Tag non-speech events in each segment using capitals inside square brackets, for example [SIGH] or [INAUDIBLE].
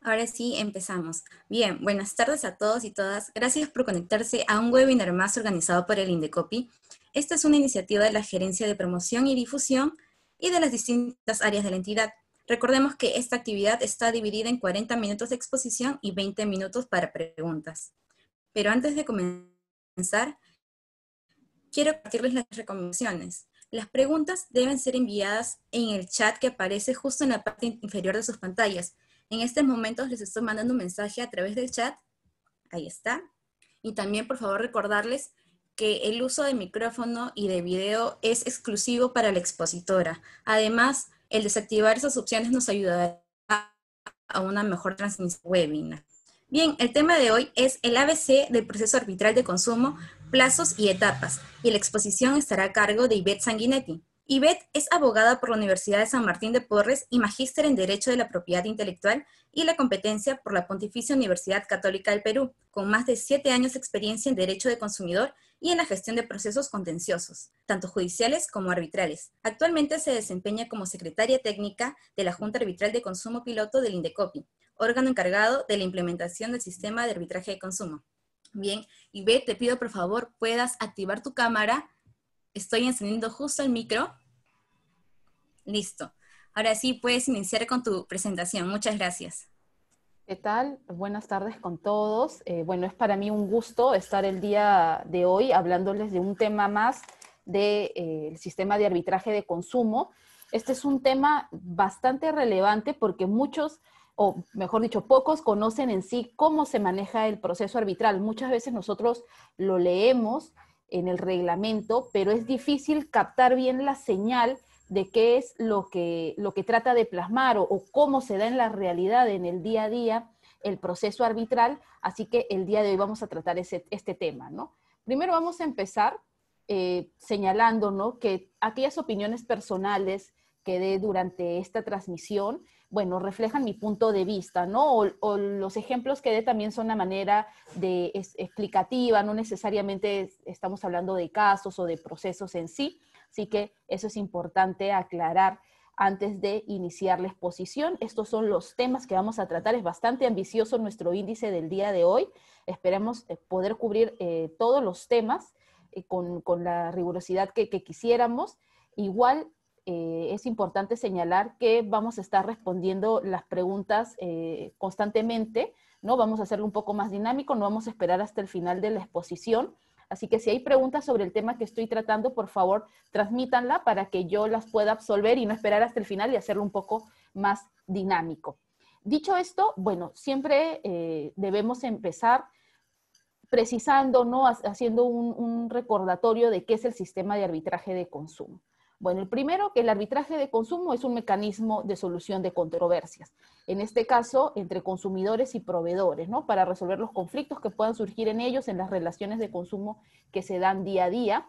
Ahora sí, empezamos. Bien, buenas tardes a todos y todas. Gracias por conectarse a un webinar más organizado por el Indecopi. Esta es una iniciativa de la Gerencia de Promoción y Difusión y de las distintas áreas de la entidad. Recordemos que esta actividad está dividida en 40 minutos de exposición y 20 minutos para preguntas. Pero antes de comenzar, quiero compartirles las recomendaciones. Las preguntas deben ser enviadas en el chat que aparece justo en la parte inferior de sus pantallas en este momento les estoy mandando un mensaje a través del chat. Ahí está. Y también, por favor, recordarles que el uso de micrófono y de video es exclusivo para la expositora. Además, el desactivar esas opciones nos ayudará a una mejor transmisión webinar. Bien, el tema de hoy es el ABC del proceso arbitral de consumo, plazos y etapas, y la exposición estará a cargo de Yvette Sanguinetti. Ivette es abogada por la Universidad de San Martín de Porres y magíster en Derecho de la Propiedad Intelectual y la Competencia por la Pontificia Universidad Católica del Perú, con más de siete años de experiencia en Derecho de Consumidor y en la gestión de procesos contenciosos, tanto judiciales como arbitrales. Actualmente se desempeña como secretaria técnica de la Junta Arbitral de Consumo Piloto del INDECOPI, órgano encargado de la implementación del sistema de arbitraje de consumo. Bien, Ivette, te pido por favor puedas activar tu cámara Estoy encendiendo justo el micro. Listo. Ahora sí puedes iniciar con tu presentación. Muchas gracias. ¿Qué tal? Buenas tardes con todos. Eh, bueno, es para mí un gusto estar el día de hoy hablándoles de un tema más del eh, sistema de arbitraje de consumo. Este es un tema bastante relevante porque muchos, o mejor dicho, pocos conocen en sí cómo se maneja el proceso arbitral. Muchas veces nosotros lo leemos en el reglamento, pero es difícil captar bien la señal de qué es lo que, lo que trata de plasmar o, cómo se da en la realidad, en el día a día, el proceso arbitral. Así que el día de hoy vamos a tratar ese, este tema, ¿no? Primero vamos a empezar eh, señalando, ¿no? Que aquellas opiniones personales que dé durante esta transmisión bueno, reflejan mi punto de vista, ¿no? O, los ejemplos que dé también son una manera de, explicativa, no necesariamente estamos hablando de casos o de procesos en sí, así que eso es importante aclarar antes de iniciar la exposición. Estos son los temas que vamos a tratar. Es bastante ambicioso nuestro índice del día de hoy. Esperamos eh, poder cubrir eh, todos los temas eh, con, la rigurosidad que, que quisiéramos. Igual eh, es importante señalar que vamos a estar respondiendo las preguntas eh, constantemente, ¿no? Vamos a hacerlo un poco más dinámico, no vamos a esperar hasta el final de la exposición. Así que si hay preguntas sobre el tema que estoy tratando, por favor, transmítanla para que yo las pueda absolver y no esperar hasta el final y hacerlo un poco más dinámico. Dicho esto, bueno, siempre eh, debemos empezar precisando, ¿no? Haciendo un recordatorio de qué es el sistema de arbitraje de consumo. Bueno, el primero, que el arbitraje de consumo es un mecanismo de solución de controversias, en este caso entre consumidores y proveedores, ¿no? Para resolver los conflictos que puedan surgir en ellos en las relaciones de consumo que se dan día a día.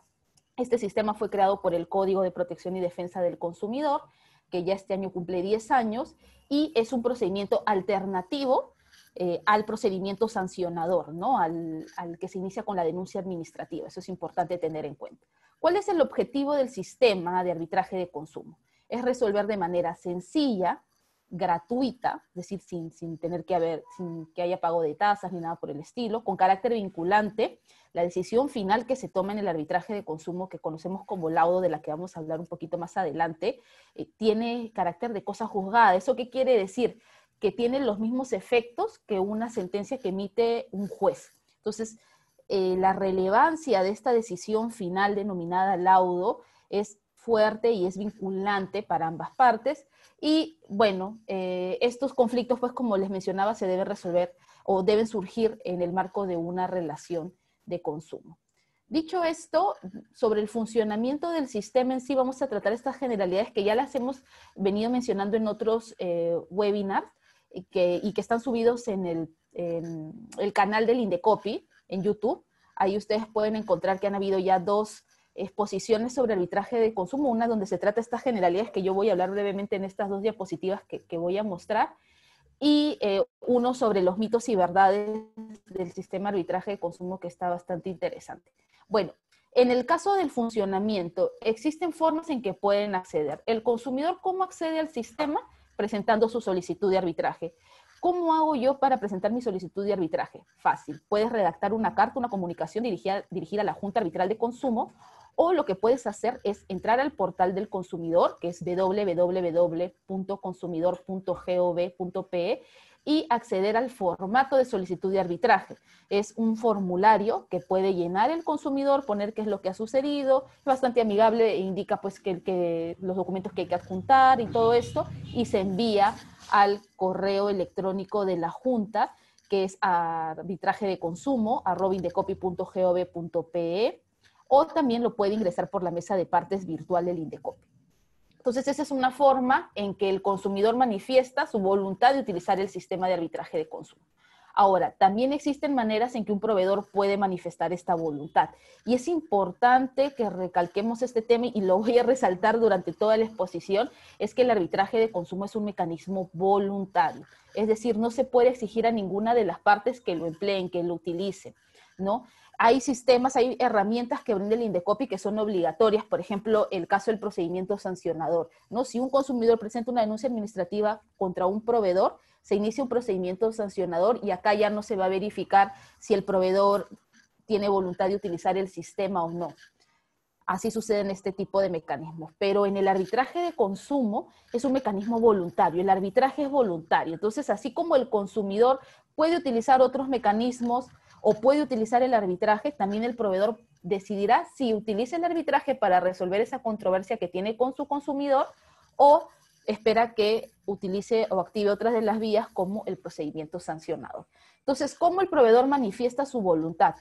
Este sistema fue creado por el Código de Protección y Defensa del Consumidor, que ya este año cumple 10 años, y es un procedimiento alternativo eh, al procedimiento sancionador, ¿no? al que se inicia con la denuncia administrativa. Eso es importante tener en cuenta. ¿Cuál es el objetivo del sistema de arbitraje de consumo? Es resolver de manera sencilla, gratuita, es decir, sin, sin tener que haber, sin que haya pago de tasas ni nada por el estilo, con carácter vinculante, la decisión final que se toma en el arbitraje de consumo, que conocemos como laudo, de la que vamos a hablar un poquito más adelante, eh, tiene carácter de cosa juzgada. ¿Eso qué quiere decir? Que tiene los mismos efectos que una sentencia que emite un juez. Entonces, eh, la relevancia de esta decisión final denominada laudo es fuerte y es vinculante para ambas partes. Y bueno, eh, estos conflictos, pues como les mencionaba, se deben resolver o deben surgir en el marco de una relación de consumo. Dicho esto, sobre el funcionamiento del sistema en sí, vamos a tratar estas generalidades que ya las hemos venido mencionando en otros eh, webinars y que, y que, están subidos en el, en el canal del Indecopy en YouTube. Ahí ustedes pueden encontrar que han habido ya dos exposiciones sobre arbitraje de consumo, una donde se trata estas generalidades que yo voy a hablar brevemente en estas dos diapositivas que, voy a mostrar, y eh, uno sobre los mitos y verdades del sistema de arbitraje de consumo que está bastante interesante. Bueno, en el caso del funcionamiento, existen formas en que pueden acceder. El consumidor, ¿cómo accede al sistema? Presentando su solicitud de arbitraje. ¿Cómo hago yo para presentar mi solicitud de arbitraje? Fácil. Puedes redactar una carta, una comunicación dirigida, a la Junta Arbitral de Consumo o lo que puedes hacer es entrar al portal del consumidor, que es www.consumidor.gov.pe, y acceder al formato de solicitud de arbitraje. Es un formulario que puede llenar el consumidor, poner qué es lo que ha sucedido, es bastante amigable, e indica pues que los documentos que hay que adjuntar y todo esto, y se envía al correo electrónico de la Junta, que es arbitraje de consumo, a o también lo puede ingresar por la mesa de partes virtual del Indecopi. Entonces, esa es una forma en que el consumidor manifiesta su voluntad de utilizar el sistema de arbitraje de consumo. Ahora, también existen maneras en que un proveedor puede manifestar esta voluntad. Y es importante que recalquemos este tema y lo voy a resaltar durante toda la exposición, es que el arbitraje de consumo es un mecanismo voluntario. Es decir, no se puede exigir a ninguna de las partes que lo empleen, que lo utilicen, ¿no? hay sistemas, hay herramientas que brinda el Indecopi que son obligatorias, por ejemplo, el caso del procedimiento sancionador, ¿no? Si un consumidor presenta una denuncia administrativa contra un proveedor, se inicia un procedimiento sancionador y acá ya no se va a verificar si el proveedor tiene voluntad de utilizar el sistema o no. Así sucede en este tipo de mecanismos. Pero en el arbitraje de consumo es un mecanismo voluntario, el arbitraje es voluntario. Entonces, así como el consumidor puede utilizar otros mecanismos o puede utilizar el arbitraje, también el proveedor decidirá si utiliza el arbitraje para resolver esa controversia que tiene con su consumidor o espera que utilice o active otras de las vías como el procedimiento sancionado. Entonces, ¿cómo el proveedor manifiesta su voluntad?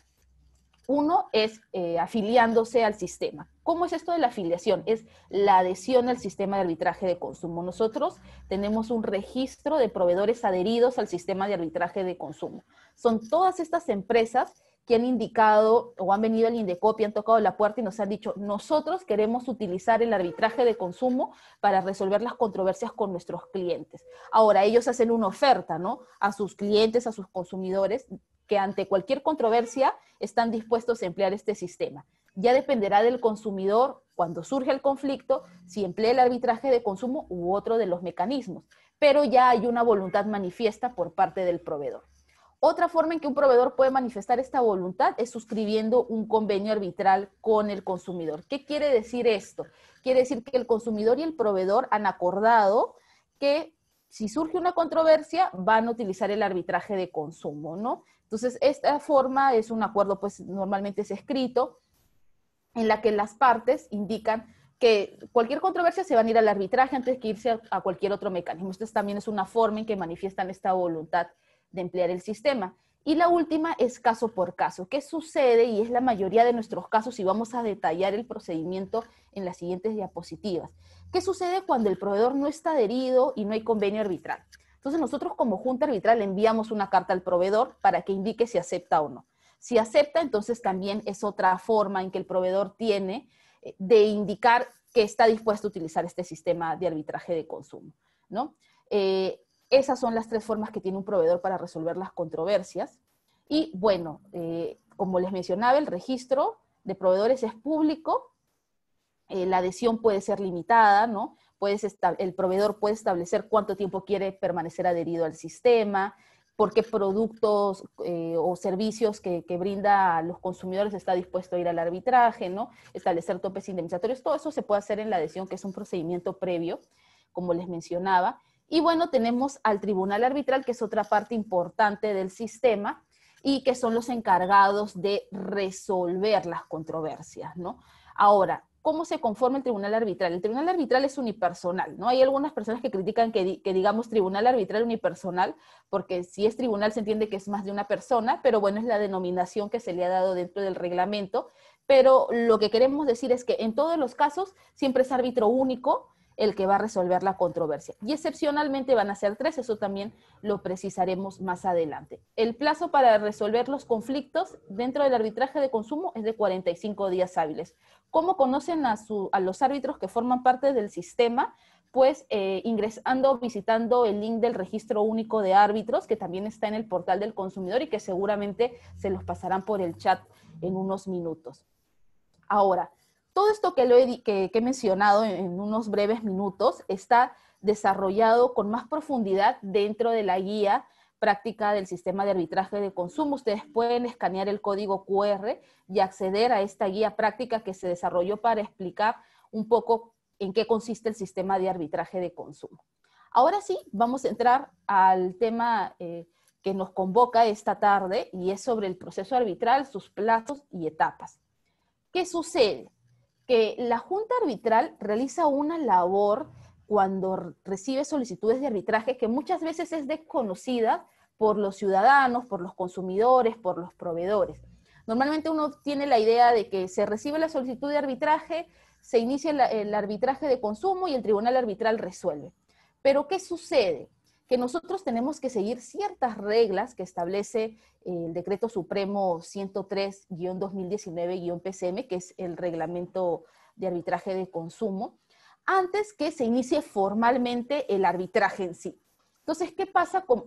Uno es eh, afiliándose al sistema. ¿Cómo es esto de la afiliación? Es la adhesión al sistema de arbitraje de consumo. Nosotros tenemos un registro de proveedores adheridos al sistema de arbitraje de consumo. Son todas estas empresas que han indicado o han venido al Indecopi, han tocado la puerta y nos han dicho, nosotros queremos utilizar el arbitraje de consumo para resolver las controversias con nuestros clientes. Ahora, ellos hacen una oferta, ¿no? A sus clientes, a sus consumidores, que ante cualquier controversia están dispuestos a emplear este sistema. Ya dependerá del consumidor cuando surge el conflicto si emplea el arbitraje de consumo u otro de los mecanismos, pero ya hay una voluntad manifiesta por parte del proveedor. Otra forma en que un proveedor puede manifestar esta voluntad es suscribiendo un convenio arbitral con el consumidor. ¿Qué quiere decir esto? Quiere decir que el consumidor y el proveedor han acordado que si surge una controversia van a utilizar el arbitraje de consumo, ¿no? Entonces, esta forma es un acuerdo, pues normalmente es escrito, en la que las partes indican que cualquier controversia se van a ir al arbitraje antes que irse a, cualquier otro mecanismo. Esta también es una forma en que manifiestan esta voluntad de emplear el sistema. Y la última es caso por caso. ¿Qué sucede? Y es la mayoría de nuestros casos y vamos a detallar el procedimiento en las siguientes diapositivas. ¿Qué sucede cuando el proveedor no está adherido y no hay convenio arbitral? Entonces nosotros como junta arbitral enviamos una carta al proveedor para que indique si acepta o no. Si acepta, entonces también es otra forma en que el proveedor tiene eh, de indicar que está dispuesto a utilizar este sistema de arbitraje de consumo. ¿no? Eh, esas son las tres formas que tiene un proveedor para resolver las controversias. Y bueno, eh, como les mencionaba, el registro de proveedores es público, la adhesión puede ser limitada, ¿no? puedes el proveedor puede establecer cuánto tiempo quiere permanecer adherido al sistema, por qué productos eh, o servicios que, brinda a los consumidores está dispuesto a ir al arbitraje, ¿no? Establecer topes indemnizatorios, todo eso se puede hacer en la adhesión, que es un procedimiento previo, como les mencionaba. Y bueno, tenemos al tribunal arbitral, que es otra parte importante del sistema y que son los encargados de resolver las controversias, ¿no? Ahora, cómo se conforma el tribunal arbitral. El tribunal arbitral es unipersonal, ¿no? Hay algunas personas que critican que, que, digamos tribunal arbitral unipersonal, porque si es tribunal se entiende que es más de una persona, pero bueno, es la denominación que se le ha dado dentro del reglamento. Pero lo que queremos decir es que en todos los casos siempre es árbitro único, el que va a resolver la controversia. Y excepcionalmente van a ser tres, eso también lo precisaremos más adelante. El plazo para resolver los conflictos dentro del arbitraje de consumo es de 45 días hábiles. ¿Cómo conocen a, su, a los árbitros que forman parte del sistema? pues eh, ingresando, visitando el link del registro único de árbitros, que también está en el portal del consumidor y que seguramente se los pasarán por el chat en unos minutos. Ahora, todo esto que, he, mencionado en unos breves minutos está desarrollado con más profundidad dentro de la guía práctica del sistema de arbitraje de consumo. Ustedes pueden escanear el código QR y acceder a esta guía práctica que se desarrolló para explicar un poco en qué consiste el sistema de arbitraje de consumo. Ahora sí, vamos a entrar al tema eh, que nos convoca esta tarde y es sobre el proceso arbitral, sus plazos y etapas. ¿Qué sucede? que la Junta Arbitral realiza una labor cuando recibe solicitudes de arbitraje que muchas veces es desconocida por los ciudadanos, por los consumidores, por los proveedores. Normalmente uno tiene la idea de que se recibe la solicitud de arbitraje, se inicia el, arbitraje de consumo y el tribunal arbitral resuelve. Pero ¿qué sucede? que nosotros tenemos que seguir ciertas reglas que establece el Decreto Supremo 103-2019-PCM, que es el reglamento de arbitraje de consumo, antes que se inicie formalmente el arbitraje en sí. Entonces, ¿qué pasa con,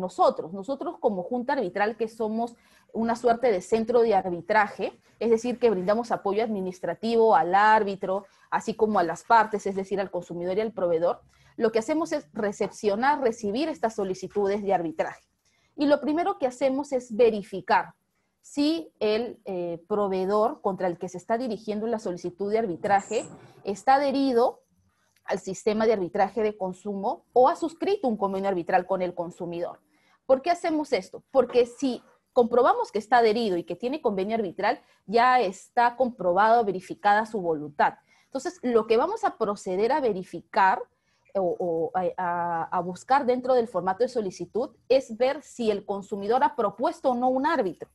nosotros? Nosotros como Junta Arbitral, que somos una suerte de centro de arbitraje, es decir, que brindamos apoyo administrativo al árbitro, así como a las partes, es decir, al consumidor y al proveedor, lo que hacemos es recepcionar, recibir estas solicitudes de arbitraje. Y lo primero que hacemos es verificar si el eh, proveedor contra el que se está dirigiendo la solicitud de arbitraje está adherido al sistema de arbitraje de consumo o ha suscrito un convenio arbitral con el consumidor. ¿Por qué hacemos esto? Porque si comprobamos que está adherido y que tiene convenio arbitral, ya está comprobado, verificada su voluntad. Entonces, lo que vamos a proceder a verificar o, a, buscar dentro del formato de solicitud es ver si el consumidor ha propuesto o no un árbitro.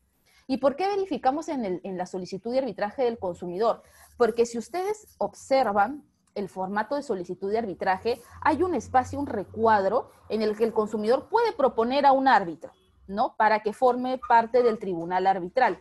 ¿Y por qué verificamos en, en la solicitud de arbitraje del consumidor? Porque si ustedes observan el formato de solicitud de arbitraje, hay un espacio, un recuadro en el que el consumidor puede proponer a un árbitro, ¿no? Para que forme parte del tribunal arbitral.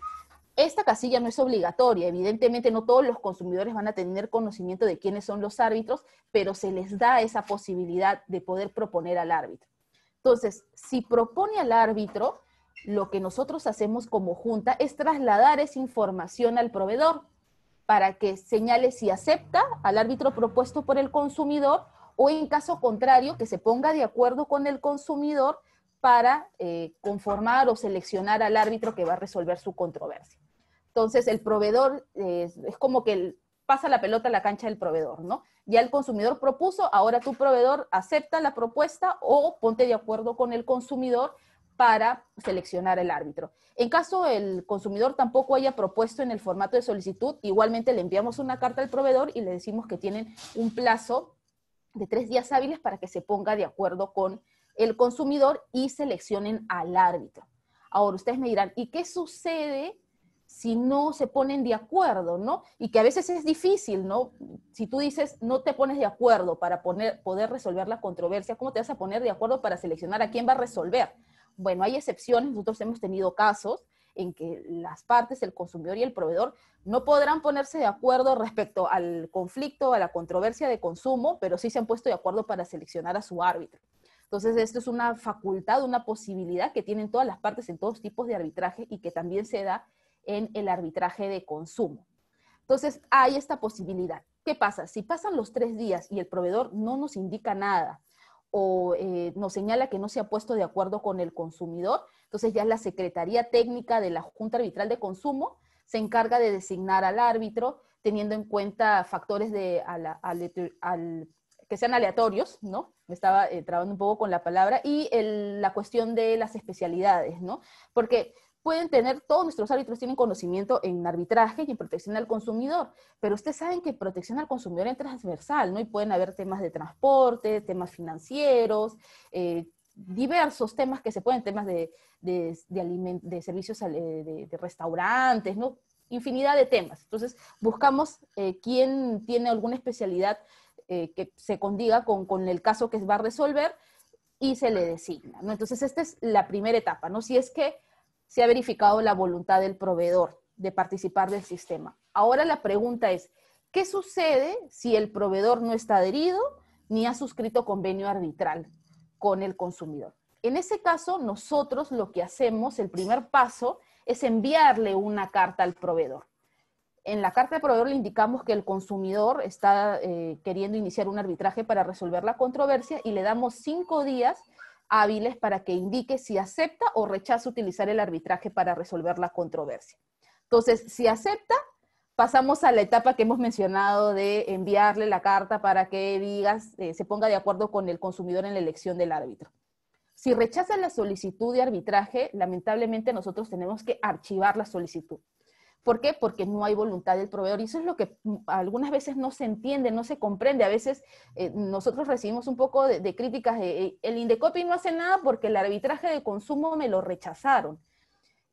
Esta casilla no es obligatoria, evidentemente no todos los consumidores van a tener conocimiento de quiénes son los árbitros, pero se les da esa posibilidad de poder proponer al árbitro. Entonces, si propone al árbitro, lo que nosotros hacemos como junta es trasladar esa información al proveedor para que señale si acepta al árbitro propuesto por el consumidor o en caso contrario que se ponga de acuerdo con el consumidor para eh, conformar o seleccionar al árbitro que va a resolver su controversia. Entonces, el proveedor eh, es como que pasa la pelota a la cancha del proveedor, ¿no? Ya el consumidor propuso, ahora tu proveedor acepta la propuesta o ponte de acuerdo con el consumidor para seleccionar el árbitro. En caso el consumidor tampoco haya propuesto en el formato de solicitud, igualmente le enviamos una carta al proveedor y le decimos que tienen un plazo de tres días hábiles para que se ponga de acuerdo con el consumidor y seleccionen al árbitro. Ahora ustedes me dirán, ¿y qué sucede si no se ponen de acuerdo, ¿no? Y que a veces es difícil, ¿no? Si tú dices, no te pones de acuerdo para poder resolver la controversia, ¿cómo te vas a poner de acuerdo para seleccionar a quién va a resolver? Bueno, hay excepciones, nosotros hemos tenido casos en que las partes, el consumidor y el proveedor, no podrán ponerse de acuerdo respecto al conflicto, a la controversia de consumo, pero sí se han puesto de acuerdo para seleccionar a su árbitro. Entonces, esto es una facultad, una posibilidad que tienen todas las partes en todos tipos de arbitraje y que también se da en el arbitraje de consumo. Entonces, hay esta posibilidad. ¿Qué pasa? Si pasan los tres días y el proveedor no nos indica nada o eh, nos señala que no se ha puesto de acuerdo con el consumidor, entonces ya la Secretaría Técnica de la Junta Arbitral de Consumo se encarga de designar al árbitro teniendo en cuenta factores de, que sean aleatorios, ¿no? Me estaba eh, trabando un poco con la palabra, y la cuestión de las especialidades, ¿no? Porque pueden tener, todos nuestros árbitros tienen conocimiento en arbitraje y en protección al consumidor, pero ustedes saben que protección al consumidor es transversal, ¿no? Y pueden haber temas de transporte, temas financieros, eh, diversos temas que se pueden, temas de, de, de, servicios eh, de, restaurantes, ¿no? Infinidad de temas. Entonces, buscamos eh, quién tiene alguna especialidad que se condiga con, con el caso que va a resolver y se le designa, ¿no? Entonces, esta es la primera etapa, ¿no? Si es que se ha verificado la voluntad del proveedor de participar del sistema. Ahora la pregunta es, ¿qué sucede si el proveedor no está adherido ni ha suscrito convenio arbitral con el consumidor? En ese caso, nosotros lo que hacemos, el primer paso, es enviarle una carta al proveedor. En la carta al proveedor le indicamos que el consumidor está eh, queriendo iniciar un arbitraje para resolver la controversia y le damos cinco días hábiles para que indique si acepta o rechaza utilizar el arbitraje para resolver la controversia. Entonces, si acepta, pasamos a la etapa que hemos mencionado de enviarle la carta para que digas, eh, se ponga de acuerdo con el consumidor en la elección del árbitro. Si rechaza la solicitud de arbitraje, lamentablemente nosotros tenemos que archivar la solicitud. ¿Por qué? Porque no hay voluntad del proveedor. Y eso es lo que mm, algunas veces no se entiende, no se comprende. A veces eh, nosotros recibimos un poco de, críticas de, el Indecopi no hace nada porque el arbitraje de consumo me lo rechazaron.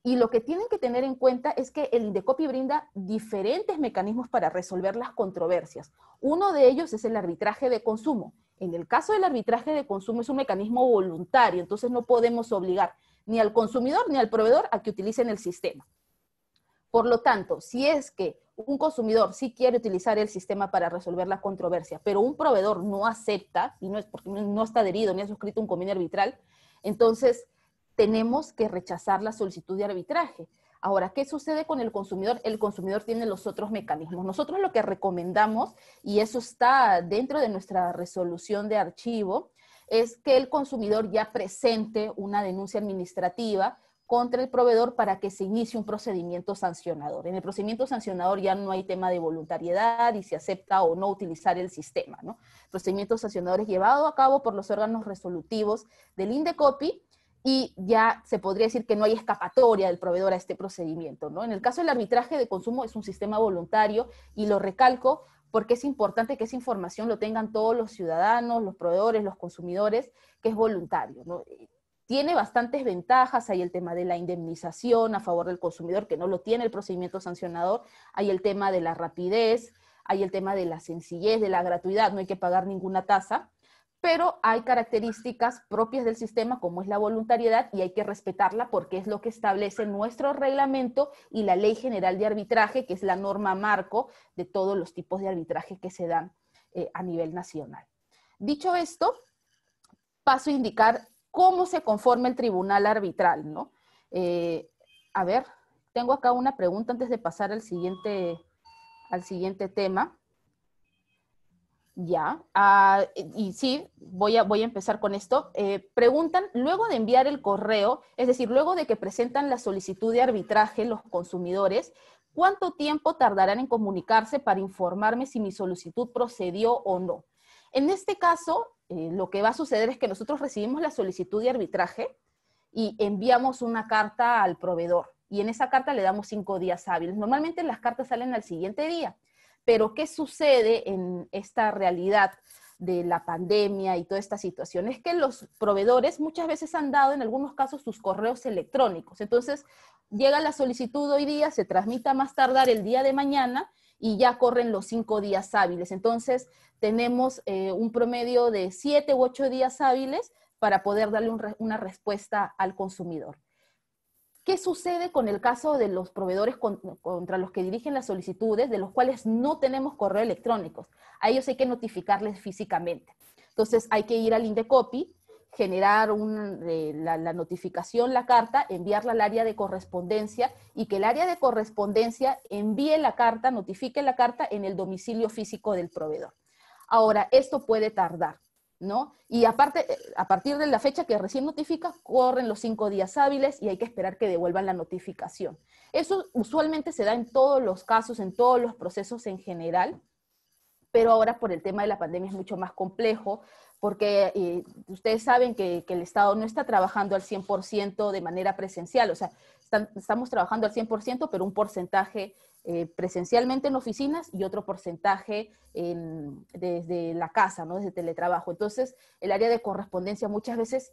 Y lo que tienen que tener en cuenta es que el INDECOPI brinda diferentes mecanismos para resolver las controversias. Uno de ellos es el arbitraje de consumo. En el caso del arbitraje de consumo es un mecanismo voluntario, entonces no podemos obligar ni al consumidor ni al proveedor a que utilicen el sistema. Por lo tanto, si es que un consumidor sí quiere utilizar el sistema para resolver la controversia, pero un proveedor no acepta, y no es porque no está adherido ni ha suscrito un convenio arbitral, entonces tenemos que rechazar la solicitud de arbitraje. Ahora, ¿qué sucede con el consumidor? El consumidor tiene los otros mecanismos. Nosotros lo que recomendamos, y eso está dentro de nuestra resolución de archivo, es que el consumidor ya presente una denuncia administrativa contra el proveedor para que se inicie un procedimiento sancionador. En el procedimiento sancionador ya no hay tema de voluntariedad y se acepta o no utilizar el sistema. ¿no? El procedimiento sancionador es llevado a cabo por los órganos resolutivos del INDECOPI y ya se podría decir que no hay escapatoria del proveedor a este procedimiento. ¿no? En el caso del arbitraje de consumo es un sistema voluntario y lo recalco porque es importante que esa información lo tengan todos los ciudadanos, los proveedores, los consumidores, que es voluntario. ¿no? tiene bastantes ventajas, hay el tema de la indemnización a favor del consumidor, que no lo tiene el procedimiento sancionador, hay el tema de la rapidez, hay el tema de la sencillez, de la gratuidad, no hay que pagar ninguna tasa, pero hay características propias del sistema como es la voluntariedad y hay que respetarla porque es lo que establece nuestro reglamento y la Ley General de Arbitraje, que es la norma marco de todos los tipos de arbitraje que se dan eh, a nivel nacional. Dicho esto, paso a indicar cómo se conforma el tribunal arbitral, ¿no? Eh, a ver, tengo acá una pregunta antes de pasar al siguiente, al siguiente tema. Ya, ah, y sí, voy a, voy a empezar con esto. Eh, preguntan, luego de enviar el correo, es decir, luego de que presentan la solicitud de arbitraje los consumidores, ¿cuánto tiempo tardarán en comunicarse para informarme si mi solicitud procedió o no? En este caso, eh, lo que va a suceder es que nosotros recibimos la solicitud de arbitraje y enviamos una carta al proveedor. Y en esa carta le damos cinco días hábiles. Normalmente las cartas salen al siguiente día. Pero ¿qué sucede en esta realidad de la pandemia y toda esta situación? Es que los proveedores muchas veces han dado en algunos casos sus correos electrónicos. Entonces, llega la solicitud hoy día, se transmite más tardar el día de mañana y ya corren los cinco días hábiles. Entonces, tenemos eh, un promedio de siete u ocho días hábiles para poder darle una respuesta al consumidor. ¿Qué sucede con el caso de los proveedores contra los que dirigen las solicitudes, de los cuales no tenemos correo electrónico? A ellos hay que notificarles físicamente. Entonces, hay que ir al Indecopy, generar eh, la, la, notificación, la carta, enviarla al área de correspondencia y que el área de correspondencia envíe la carta, notifique la carta en el domicilio físico del proveedor. Ahora, esto puede tardar, ¿no? Y aparte, eh, a partir de la fecha que recién notifica, corren los cinco días hábiles y hay que esperar que devuelvan la notificación. Eso usualmente se da en todos los casos, en todos los procesos en general, pero ahora por el tema de la pandemia es mucho más complejo porque eh, ustedes saben que, el Estado no está trabajando al 100% de manera presencial, o sea, estamos trabajando al 100%, pero un porcentaje eh, presencialmente en oficinas y otro porcentaje desde la casa, ¿no? desde teletrabajo. Entonces, el área de correspondencia muchas veces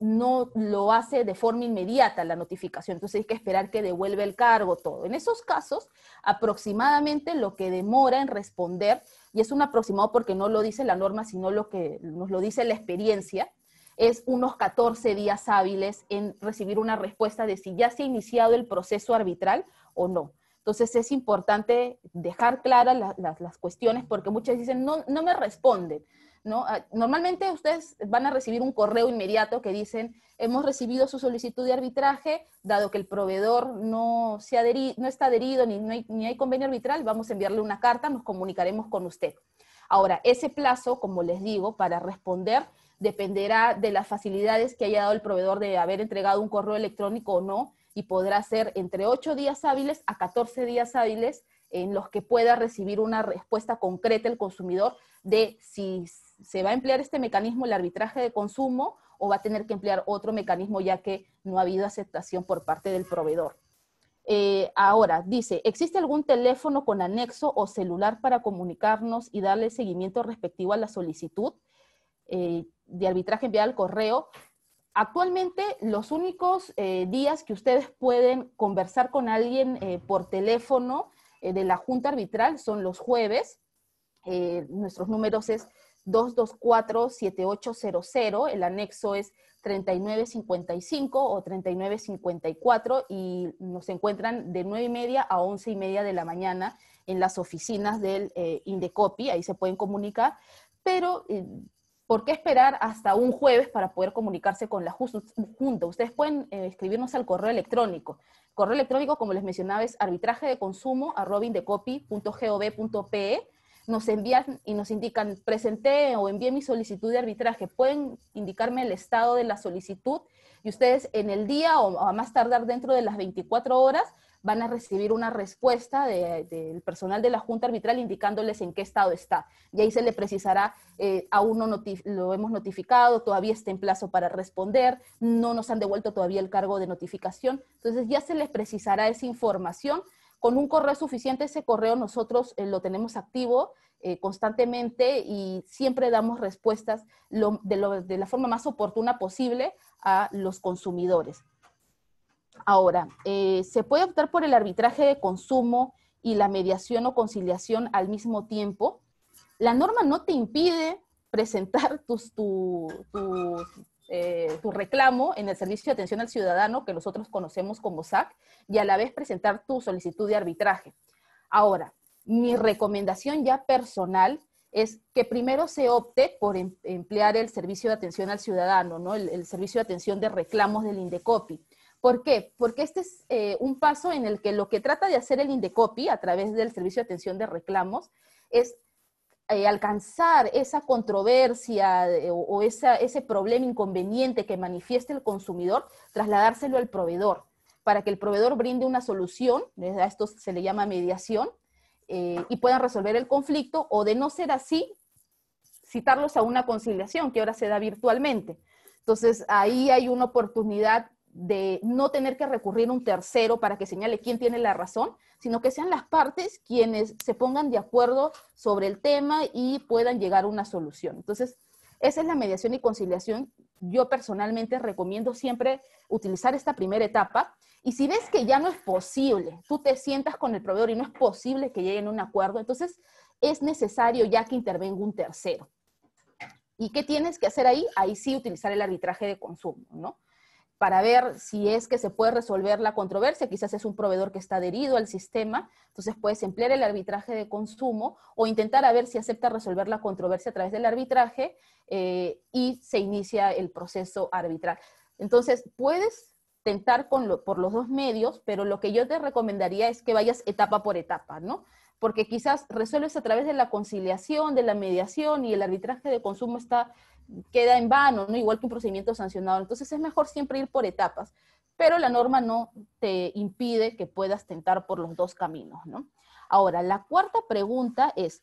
no lo hace de forma inmediata la notificación, entonces hay que esperar que devuelva el cargo, todo. En esos casos, aproximadamente lo que demora en responder, y es un aproximado porque no lo dice la norma, sino lo que nos lo dice la experiencia, es unos 14 días hábiles en recibir una respuesta de si ya se ha iniciado el proceso arbitral o no. Entonces es importante dejar claras las cuestiones porque muchas dicen, no, no me responden. ¿no? Ah, normalmente ustedes van a recibir un correo inmediato que dicen, hemos recibido su solicitud de arbitraje, dado que el proveedor no, se adheri, no está adherido ni, ni hay convenio arbitral, vamos a enviarle una carta, nos comunicaremos con usted. Ahora, ese plazo, como les digo, para responder dependerá de las facilidades que haya dado el proveedor de haber entregado un correo electrónico o no, y podrá ser entre 8 días hábiles a 14 días hábiles en los que pueda recibir una respuesta concreta el consumidor de si se va a emplear este mecanismo, el arbitraje de consumo, o va a tener que emplear otro mecanismo ya que no ha habido aceptación por parte del proveedor. Eh, ahora, dice, ¿existe algún teléfono con anexo o celular para comunicarnos y darle seguimiento respectivo a la solicitud eh, de arbitraje enviada al correo? Actualmente los únicos eh, días que ustedes pueden conversar con alguien eh, por teléfono eh, de la Junta Arbitral son los jueves. nuestros números es 224-7800, el anexo es 3955 o 3954 y nos encuentran de 9 y media a 11 y media de la mañana en las oficinas del INDECOPI, ahí se pueden comunicar, pero ¿Por qué esperar hasta un jueves para poder comunicarse con la Junta? Ustedes pueden eh, escribirnos al correo electrónico. correo electrónico, como les mencionaba, es arbitraje de consumo Nos envían y nos indican, presenté o envié mi solicitud de arbitraje. Pueden indicarme el estado de la solicitud y ustedes en el día o a más tardar dentro de las 24 horas van a recibir una respuesta del personal de la Junta Arbitral indicándoles en qué estado está. Y ahí se le precisará, eh, aún no lo hemos notificado, todavía está en plazo para responder, no nos han devuelto todavía el cargo de notificación. Entonces ya se les precisará esa información. Con un correo suficiente, ese correo nosotros eh, lo tenemos activo eh, constantemente y siempre damos respuestas de, de la forma más oportuna posible a los consumidores. Ahora, eh, se puede optar por el arbitraje de consumo y la mediación o conciliación al mismo tiempo. La norma no te impide presentar [LAUGHS] eh, tu, reclamo en el Servicio de Atención al Ciudadano, que nosotros conocemos como SAC, y a la vez presentar tu solicitud de arbitraje. Ahora, mi recomendación ya personal es que primero se opte por em, emplear el servicio de atención al ciudadano, ¿no? el, servicio de atención de reclamos del INDECOPI. ¿Por qué? Porque este es eh, un paso en el que lo que trata de hacer el Indecopi a través del Servicio de Atención de Reclamos es eh, alcanzar esa controversia o, ese problema inconveniente que manifiesta el consumidor, trasladárselo al proveedor, para que el proveedor brinde una solución, a esto se le llama mediación, eh, y puedan resolver el conflicto, o de no ser así, citarlos a una conciliación que ahora se da virtualmente. Entonces, ahí hay una oportunidad de no tener que recurrir a un tercero para que señale quién tiene la razón, sino que sean las partes quienes se pongan de acuerdo sobre el tema y puedan llegar a una solución. Entonces, esa es la mediación y conciliación. Yo personalmente recomiendo siempre utilizar esta primera etapa. Y si ves que ya no es posible, tú te sientas con el proveedor y no es posible que lleguen a un acuerdo, entonces es necesario ya que intervenga un tercero. ¿Y qué tienes que hacer ahí? Ahí sí utilizar el arbitraje de consumo, ¿no? para ver si es que se puede resolver la controversia. Quizás es un proveedor que está adherido al sistema, entonces puedes emplear el arbitraje de consumo o intentar a ver si acepta resolver la controversia a través del arbitraje eh, y se inicia el proceso arbitral. Entonces, puedes tentar por los dos medios, pero lo que yo te recomendaría es que vayas etapa por etapa, ¿no? Porque quizás resuelves a través de la conciliación, de la mediación y el arbitraje de consumo está queda en vano, ¿no? igual que un procedimiento sancionado. Entonces es mejor siempre ir por etapas, pero la norma no te impide que puedas tentar por los dos caminos. ¿no? Ahora, la cuarta pregunta es,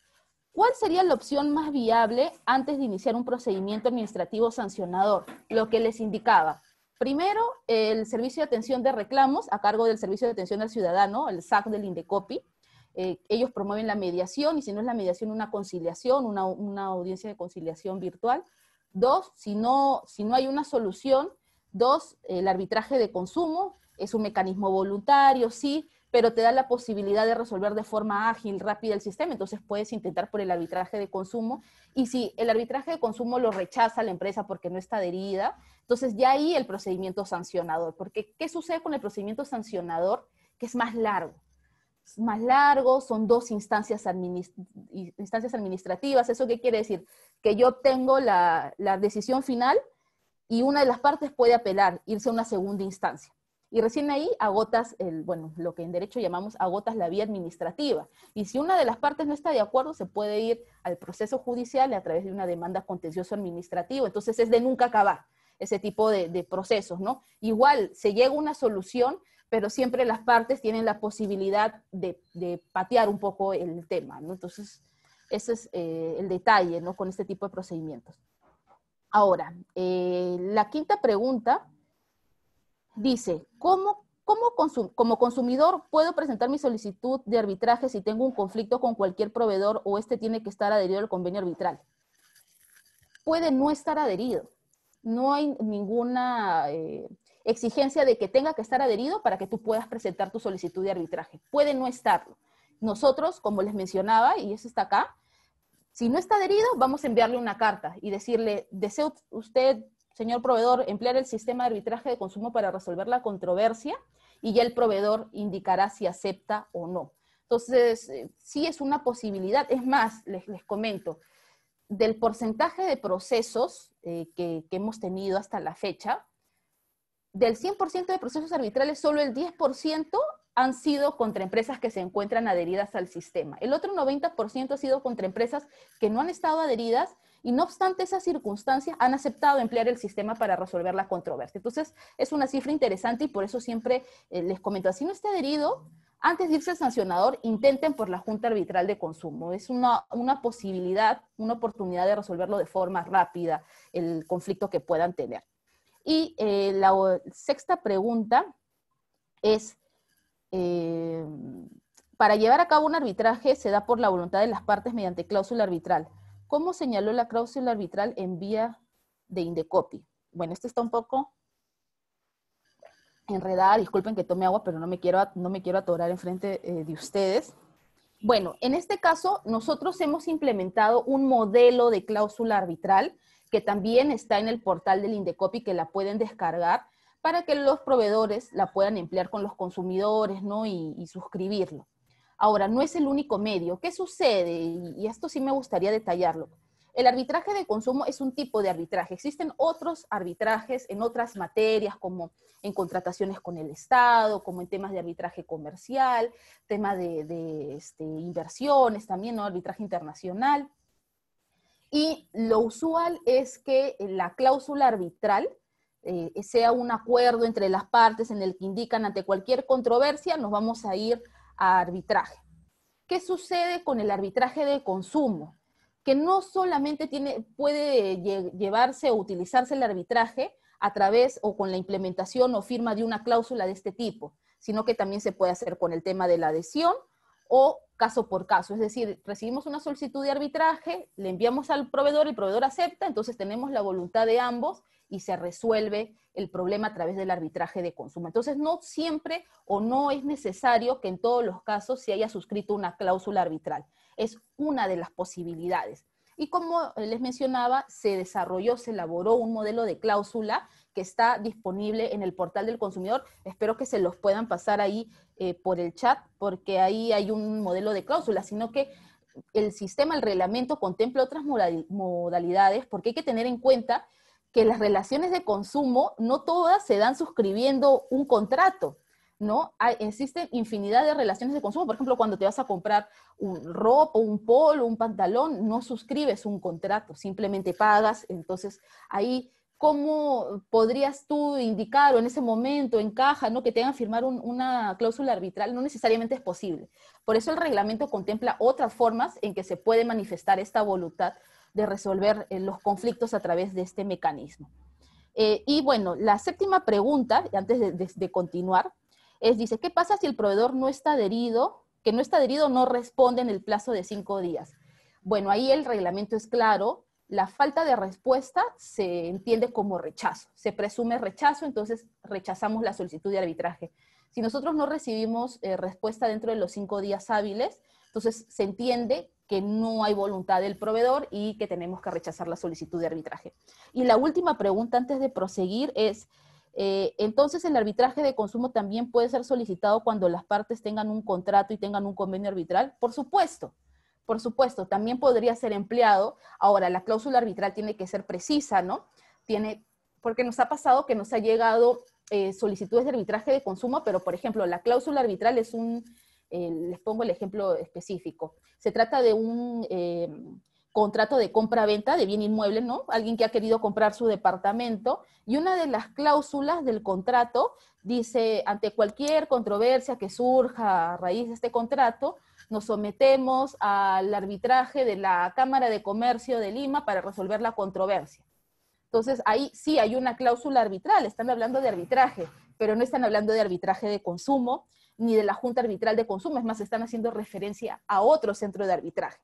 ¿cuál sería la opción más viable antes de iniciar un procedimiento administrativo sancionador? Lo que les indicaba. Primero, el servicio de atención de reclamos a cargo del Servicio de Atención al Ciudadano, el SAC del INDECOPI. Eh, ellos promueven la mediación y si no es la mediación, una conciliación, una audiencia de conciliación virtual. Dos, si no, si no hay una solución, dos, el arbitraje de consumo es un mecanismo voluntario, sí, pero te da la posibilidad de resolver de forma ágil, rápida el sistema. Entonces puedes intentar por el arbitraje de consumo. Y si el arbitraje de consumo lo rechaza la empresa porque no está adherida, entonces ya ahí el procedimiento sancionador. Porque ¿qué sucede con el procedimiento sancionador? Que es más largo más largo, son dos instancias, instancias administrativas. ¿Eso qué quiere decir? Que yo obtengo la, la decisión final y una de las partes puede apelar, irse a una segunda instancia. Y recién ahí agotas bueno, lo que en derecho llamamos agotas la vía administrativa. Y si una de las partes no está de acuerdo, se puede ir al proceso judicial a través de una demanda contencioso administrativo. Entonces es de nunca acabar ese tipo de, de procesos, ¿no? Igual se llega a una solución, pero siempre las partes tienen la posibilidad de, patear un poco el tema, Entonces, ese es eh, el detalle, ¿no? Con este tipo de procedimientos. Ahora, eh, la quinta pregunta dice, ¿cómo, cómo como consumidor puedo presentar mi solicitud de arbitraje si tengo un conflicto con cualquier proveedor o este tiene que estar adherido al convenio arbitral? Puede no estar adherido. No hay ninguna... Eh, exigencia de que tenga que estar adherido para que tú puedas presentar tu solicitud de arbitraje. Puede no estarlo. Nosotros, como les mencionaba, y eso está acá, si no está adherido, vamos a enviarle una carta y decirle, ¿desea usted, señor proveedor, emplear el sistema de arbitraje de consumo para resolver la controversia? Y ya el proveedor indicará si acepta o no. Entonces, eh, sí es una posibilidad. Es más, les, comento, del porcentaje de procesos eh, que hemos tenido hasta la fecha, del 100% de procesos arbitrales, solo el 10% han sido contra empresas que se encuentran adheridas al sistema. El otro 90% ha sido contra empresas que no han estado adheridas y no obstante esas circunstancias han aceptado emplear el sistema para resolver la controversia. Entonces, es una cifra interesante y por eso siempre eh, les comento, si no esté adherido, antes de irse al sancionador, intenten por la Junta Arbitral de Consumo. Es una posibilidad, una oportunidad de resolverlo de forma rápida, el conflicto que puedan tener. Y eh, la sexta pregunta es, eh, para llevar a cabo un arbitraje se da por la voluntad de las partes mediante cláusula arbitral. ¿Cómo señaló la cláusula arbitral en vía de Indecopi? Bueno, esto está un poco enredada, disculpen que tome agua, pero no me quiero, atorar enfrente eh, de ustedes. Bueno, en este caso nosotros hemos implementado un modelo de cláusula arbitral que también está en el portal del Indecopi que la pueden descargar para que los proveedores la puedan emplear con los consumidores ¿no? y, suscribirlo. Ahora, no es el único medio. ¿Qué sucede? Y esto sí me gustaría detallarlo. El arbitraje de consumo es un tipo de arbitraje. Existen otros arbitrajes en otras materias, como en contrataciones con el Estado, como en temas de arbitraje comercial, temas de, este, inversiones, también ¿no? arbitraje internacional. Y lo usual es que la cláusula arbitral eh, sea un acuerdo entre las partes en el que indican ante cualquier controversia nos vamos a ir a arbitraje. ¿Qué sucede con el arbitraje de consumo? Que no solamente tiene, puede llevarse o utilizarse el arbitraje a través o con la implementación o firma de una cláusula de este tipo, sino que también se puede hacer con el tema de la adhesión o caso por caso. Es decir, recibimos una solicitud de arbitraje, le enviamos al proveedor, el proveedor acepta, entonces tenemos la voluntad de ambos y se resuelve el problema a través del arbitraje de consumo. Entonces, no siempre o no es necesario que en todos los casos se haya suscrito una cláusula arbitral. Es una de las posibilidades. Y como les mencionaba, se desarrolló, se elaboró un modelo de cláusula está disponible en el portal del consumidor. Espero que se los puedan pasar ahí eh, por el chat, porque ahí hay un modelo de cláusula, sino que el sistema, el reglamento contempla otras modalidades, porque hay que tener en cuenta que las relaciones de consumo no todas se dan suscribiendo un contrato. ¿no? existen infinidad de relaciones de consumo. Por ejemplo, cuando te vas a comprar un ropa, un polo, un pantalón, no suscribes un contrato, simplemente pagas. Entonces, ahí ¿cómo podrías tú indicar o en ese momento encaja ¿no? que tengan firmar una cláusula arbitral? No necesariamente es posible. Por eso el reglamento contempla otras formas en que se puede manifestar esta voluntad de resolver eh, los conflictos a través de este mecanismo. Eh, y bueno, la séptima pregunta, antes de, continuar, es, dice, ¿qué pasa si el proveedor no está adherido, que no está adherido no responde en el plazo de cinco días? Bueno, ahí el reglamento es claro, la falta de respuesta se entiende como rechazo, se presume rechazo, entonces rechazamos la solicitud de arbitraje. Si nosotros no recibimos eh, respuesta dentro de los cinco días hábiles, entonces se entiende que no hay voluntad del proveedor y que tenemos que rechazar la solicitud de arbitraje. Y la última pregunta antes de proseguir es, eh, entonces el arbitraje de consumo también puede ser solicitado cuando las partes tengan un contrato y tengan un convenio arbitral. Por supuesto, por supuesto, también podría ser empleado. Ahora, la cláusula arbitral tiene que ser precisa, ¿no? Tiene, porque nos ha pasado que nos ha llegado eh, solicitudes de arbitraje de consumo, pero por ejemplo, la cláusula arbitral es un, eh, les pongo el ejemplo específico, se trata de un eh, contrato de compra-venta de bien inmueble, ¿no? Alguien que ha querido comprar su departamento y una de las cláusulas del contrato dice, ante cualquier controversia que surja a raíz de este contrato, nos sometemos al arbitraje de la Cámara de Comercio de Lima para resolver la controversia. Entonces, ahí sí hay una cláusula arbitral, están hablando de arbitraje, pero no están hablando de arbitraje de consumo ni de la Junta Arbitral de Consumo, es más, están haciendo referencia a otro centro de arbitraje.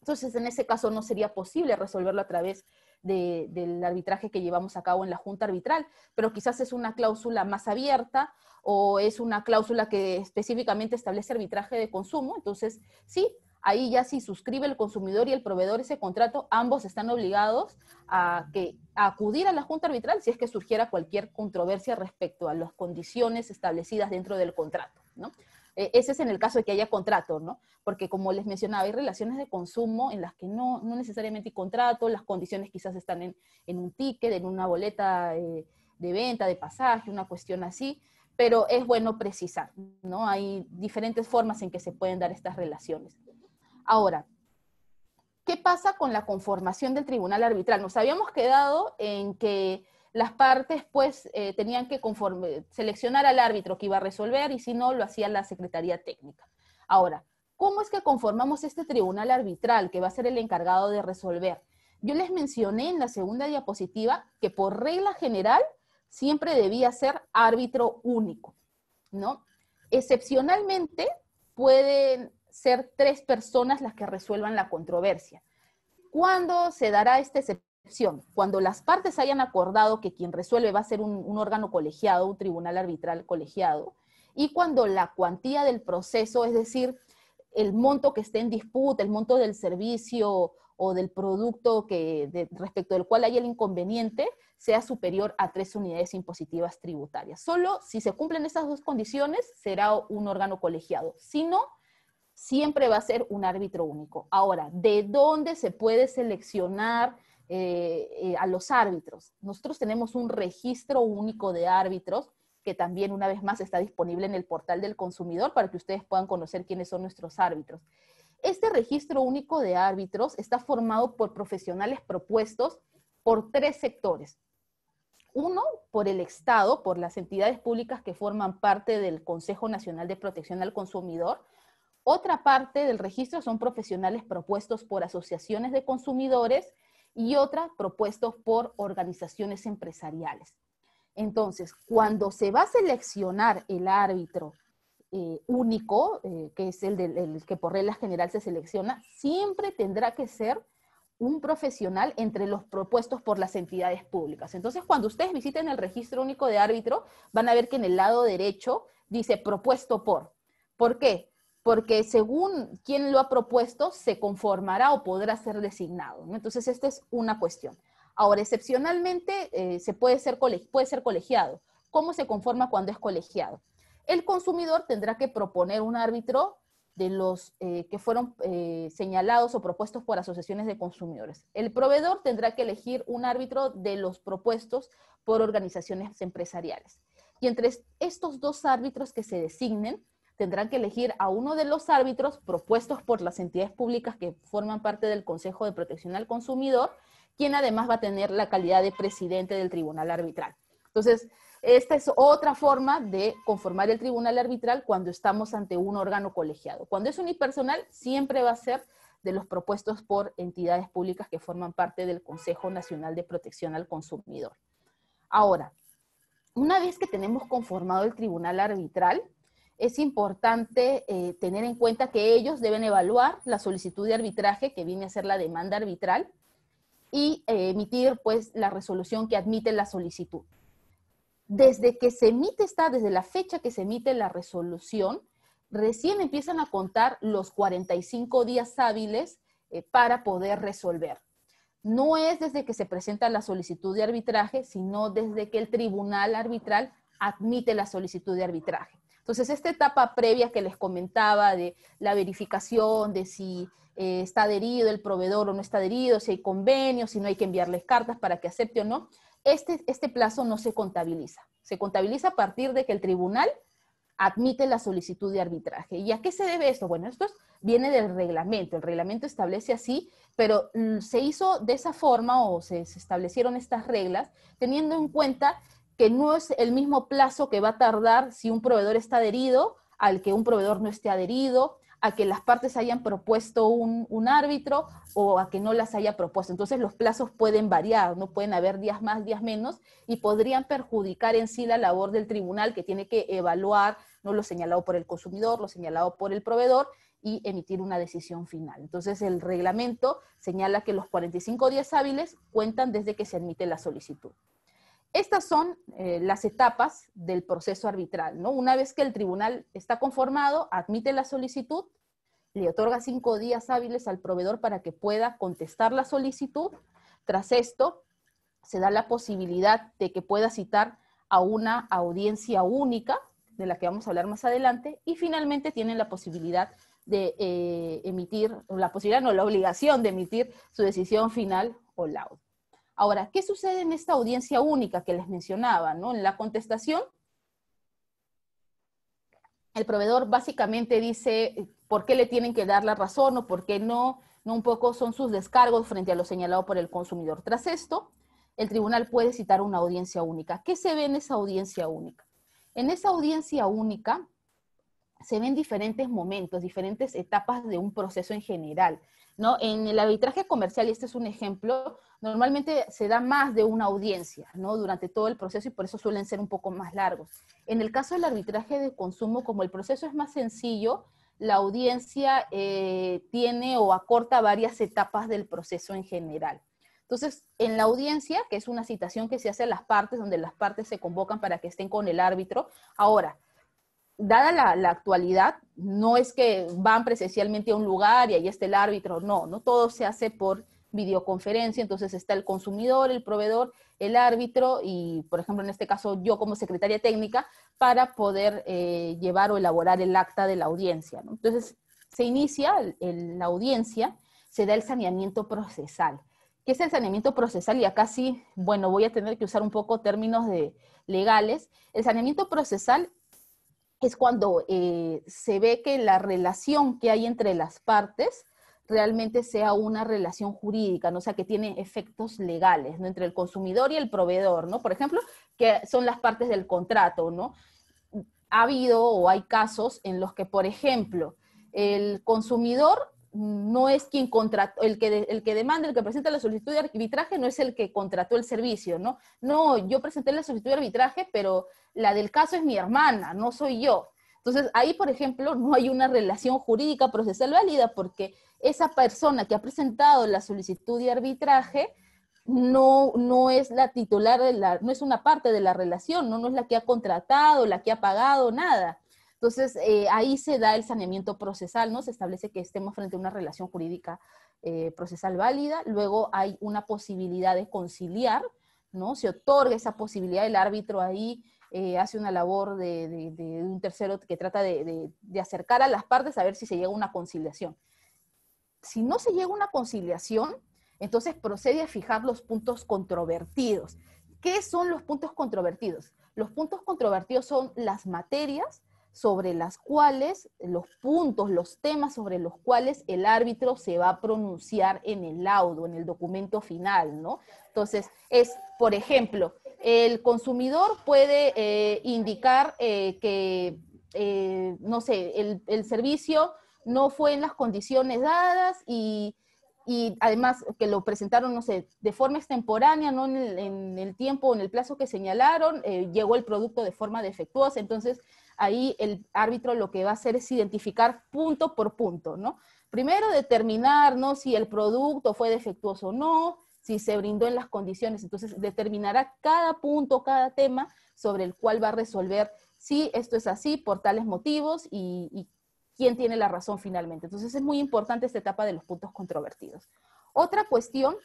Entonces, en ese caso no sería posible resolverlo a través de, del arbitraje que llevamos a cabo en la Junta Arbitral, pero quizás es una cláusula más abierta o es una cláusula que específicamente establece arbitraje de consumo. Entonces, sí, ahí ya si suscribe el consumidor y el proveedor ese contrato, ambos están obligados a, que, a acudir a la Junta Arbitral si es que surgiera cualquier controversia respecto a las condiciones establecidas dentro del contrato. ¿no? Eh, ese es en el caso de que haya contrato, ¿no? Porque como les mencionaba, hay relaciones de consumo en las que no, necesariamente hay contrato, las condiciones quizás están en, un ticket, en una boleta eh, de venta, de pasaje, una cuestión así, pero es bueno precisar, ¿no? Hay diferentes formas en que se pueden dar estas relaciones. Ahora, ¿qué pasa con la conformación del tribunal arbitral? Nos habíamos quedado en que las partes pues eh, tenían que seleccionar al árbitro que iba a resolver y si no, lo hacía la Secretaría Técnica. Ahora, ¿cómo es que conformamos este tribunal arbitral que va a ser el encargado de resolver? Yo les mencioné en la segunda diapositiva que por regla general siempre debía ser árbitro único, ¿no? Excepcionalmente pueden ser tres personas las que resuelvan la controversia. ¿Cuándo se dará este... Cuando las partes hayan acordado que quien resuelve va a ser un, órgano colegiado, un tribunal arbitral colegiado, y cuando la cuantía del proceso, es decir, el monto que esté en disputa, el monto del servicio o del producto que, respecto del cual hay el inconveniente, sea superior a tres unidades impositivas tributarias. Solo si se cumplen esas dos condiciones será un órgano colegiado. Si no, siempre va a ser un árbitro único. Ahora, ¿de dónde se puede seleccionar? Eh, eh, a los árbitros. Nosotros tenemos un registro único de árbitros que también una vez más está disponible en el portal del consumidor para que ustedes puedan conocer quiénes son nuestros árbitros. Este registro único de árbitros está formado por profesionales propuestos por tres sectores. Uno, por el Estado, por las entidades públicas que forman parte del Consejo Nacional de Protección al Consumidor, otra parte del registro son profesionales propuestos por asociaciones de consumidores y otra propuesto por organizaciones empresariales. Entonces, cuando se va a seleccionar el árbitro eh, único, eh, que es el, que por regla general se selecciona, siempre tendrá que ser un profesional entre los propuestos por las entidades públicas. Entonces, cuando ustedes visiten el registro único de árbitro, van a ver que en el lado derecho dice propuesto por. ¿Por qué? porque según quien lo ha propuesto, se conformará o podrá ser designado. Entonces, esta es una cuestión. Ahora, excepcionalmente, eh, se puede ser, puede ser colegiado. ¿Cómo se conforma cuando es colegiado? El consumidor tendrá que proponer un árbitro de los eh, que fueron eh, señalados o propuestos por asociaciones de consumidores. El proveedor tendrá que elegir un árbitro de los propuestos por organizaciones empresariales. Y entre estos dos árbitros que se designen, tendrán que elegir a uno de los árbitros propuestos por las entidades públicas que forman parte del Consejo de Protección al Consumidor, quien además va a tener la calidad de presidente del tribunal arbitral. Entonces, esta es otra forma de conformar el tribunal arbitral cuando estamos ante un órgano colegiado. Cuando es unipersonal, siempre va a ser de los propuestos por entidades públicas que forman parte del Consejo Nacional de Protección al Consumidor. Ahora, una vez que tenemos conformado el tribunal arbitral, es importante eh, tener en cuenta que ellos deben evaluar la solicitud de arbitraje, que viene a ser la demanda arbitral, y eh, emitir pues la resolución que admite la solicitud. Desde que se emite esta, desde la fecha que se emite la resolución, recién empiezan a contar los 45 días hábiles eh, para poder resolver. No es desde que se presenta la solicitud de arbitraje, sino desde que el tribunal arbitral admite la solicitud de arbitraje. Entonces, esta etapa previa que les comentaba de la verificación de si eh, está adherido el proveedor o no está adherido, si hay convenios, si no hay que enviarles cartas para que acepte o no, este, este plazo no se contabiliza. Se contabiliza a partir de que el tribunal admite la solicitud de arbitraje. ¿Y a qué se debe esto? Bueno, esto viene del reglamento. El reglamento establece así, pero mm, se hizo de esa forma o se establecieron estas reglas teniendo en cuenta que no es el mismo plazo que va a tardar si un proveedor está adherido al que un proveedor no esté adherido, a que las partes hayan propuesto un, árbitro o a que no las haya propuesto. Entonces los plazos pueden variar, no pueden haber días más, días menos, y podrían perjudicar en sí la labor del tribunal que tiene que evaluar no lo señalado por el consumidor, lo señalado por el proveedor y emitir una decisión final. Entonces el reglamento señala que los 45 días hábiles cuentan desde que se admite la solicitud. Estas son eh, las etapas del proceso arbitral. ¿no? Una vez que el tribunal está conformado, admite la solicitud, le otorga cinco días hábiles al proveedor para que pueda contestar la solicitud. Tras esto, se da la posibilidad de que pueda citar a una audiencia única, de la que vamos a hablar más adelante, y finalmente tiene la posibilidad de eh, emitir, la posibilidad, no, la obligación de emitir su decisión final o laud. Ahora, ¿qué sucede en esta audiencia única que les mencionaba? En la contestación, el proveedor básicamente dice eh, por qué le tienen que dar la razón o por qué no, no un poco son sus descargos frente a lo señalado por el consumidor. Tras esto, el tribunal puede citar una audiencia única. ¿Qué se ve en esa audiencia única? En esa audiencia única se ven diferentes momentos, diferentes etapas de un proceso en general. ¿no? En el arbitraje comercial, y este es un ejemplo, normalmente se da más de una audiencia, ¿no? Durante todo el proceso y por eso suelen ser un poco más largos. En el caso del arbitraje de consumo, como el proceso es más sencillo, la audiencia eh, tiene o acorta varias etapas del proceso en general. Entonces, en la audiencia, que es una citación que se hace a las partes, donde las partes se convocan para que estén con el árbitro, ahora, dada la, actualidad, no es que van presencialmente a un lugar y ahí está el árbitro, no, no todo se hace por videoconferencia, entonces está el consumidor, el proveedor, el árbitro y, por ejemplo, en este caso yo como secretaria técnica para poder eh, llevar o elaborar el acta de la audiencia. Entonces se inicia la audiencia, se da el saneamiento procesal. ¿Qué es el saneamiento procesal? Y acá sí, bueno, voy a tener que usar un poco términos de legales. El saneamiento procesal es cuando eh, se ve que la relación que hay entre las partes realmente sea una relación jurídica, ¿no? o sea, que tiene efectos legales ¿no? entre el consumidor y el proveedor, ¿no? Por ejemplo, que son las partes del contrato, ¿no? Ha habido o hay casos en los que, por ejemplo, el consumidor no es quien contrató, el que, el que demanda, el que presenta la solicitud de arbitraje no es el que contrató el servicio, ¿no? No, yo presenté la solicitud de arbitraje, pero la del caso es mi hermana, no soy yo. Entonces, ahí, por ejemplo, no hay una relación jurídica procesal válida porque esa persona que ha presentado la solicitud de arbitraje no, no es la titular, de la, no es una parte de la relación, ¿no? no es la que ha contratado, la que ha pagado, nada. Entonces, eh, ahí se da el saneamiento procesal, ¿no? Se establece que estemos frente a una relación jurídica eh, procesal válida, luego hay una posibilidad de conciliar, ¿no? Se otorga esa posibilidad, el árbitro ahí eh, hace una labor de, un tercero que trata de, de, acercar a las partes a ver si se llega a una conciliación. Si no se llega a una conciliación, entonces procede a fijar los puntos controvertidos. ¿Qué son los puntos controvertidos? Los puntos controvertidos son las materias sobre las cuales, los puntos, los temas sobre los cuales el árbitro se va a pronunciar en el laudo, en el documento final, ¿no? Entonces, es, por ejemplo, el consumidor puede eh, indicar eh, que, eh, no sé, el, servicio no fue en las condiciones dadas y, además que lo presentaron, no sé, de forma extemporánea, no en el, en el tiempo o en el plazo que señalaron, llegó el producto de forma defectuosa. Entonces, ahí el árbitro lo que va a hacer es identificar punto por punto, ¿no? Primero determinar, Si el producto fue defectuoso o no, si se brindó en las condiciones. Entonces determinará cada punto, cada tema sobre el cual va a resolver si esto es así, por tales motivos y quién tiene la razón finalmente. Entonces es muy importante esta etapa de los puntos controvertidos. Otra cuestión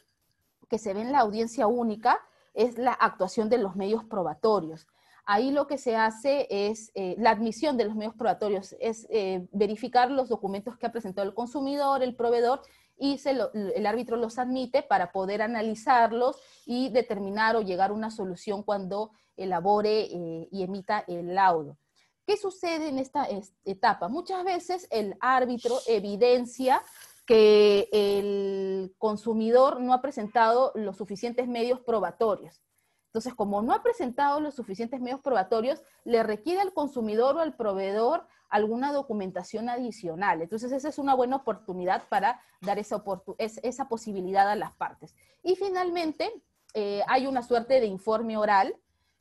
que se ve en la audiencia única es la actuación de los medios probatorios ahí lo que se hace es eh, la admisión de los medios probatorios, es eh, verificar los documentos que ha presentado el consumidor, el proveedor, y el árbitro los admite para poder analizarlos y determinar o llegar a una solución cuando elabore eh, y emita el laudo. ¿Qué sucede en esta etapa? Muchas veces el árbitro evidencia que el consumidor no ha presentado los suficientes medios probatorios. Entonces, como no ha presentado los suficientes medios probatorios, le requiere al consumidor o al proveedor alguna documentación adicional. Entonces, esa es una buena oportunidad para dar esa, posibilidad a las partes. Y finalmente, eh, hay una suerte de informe oral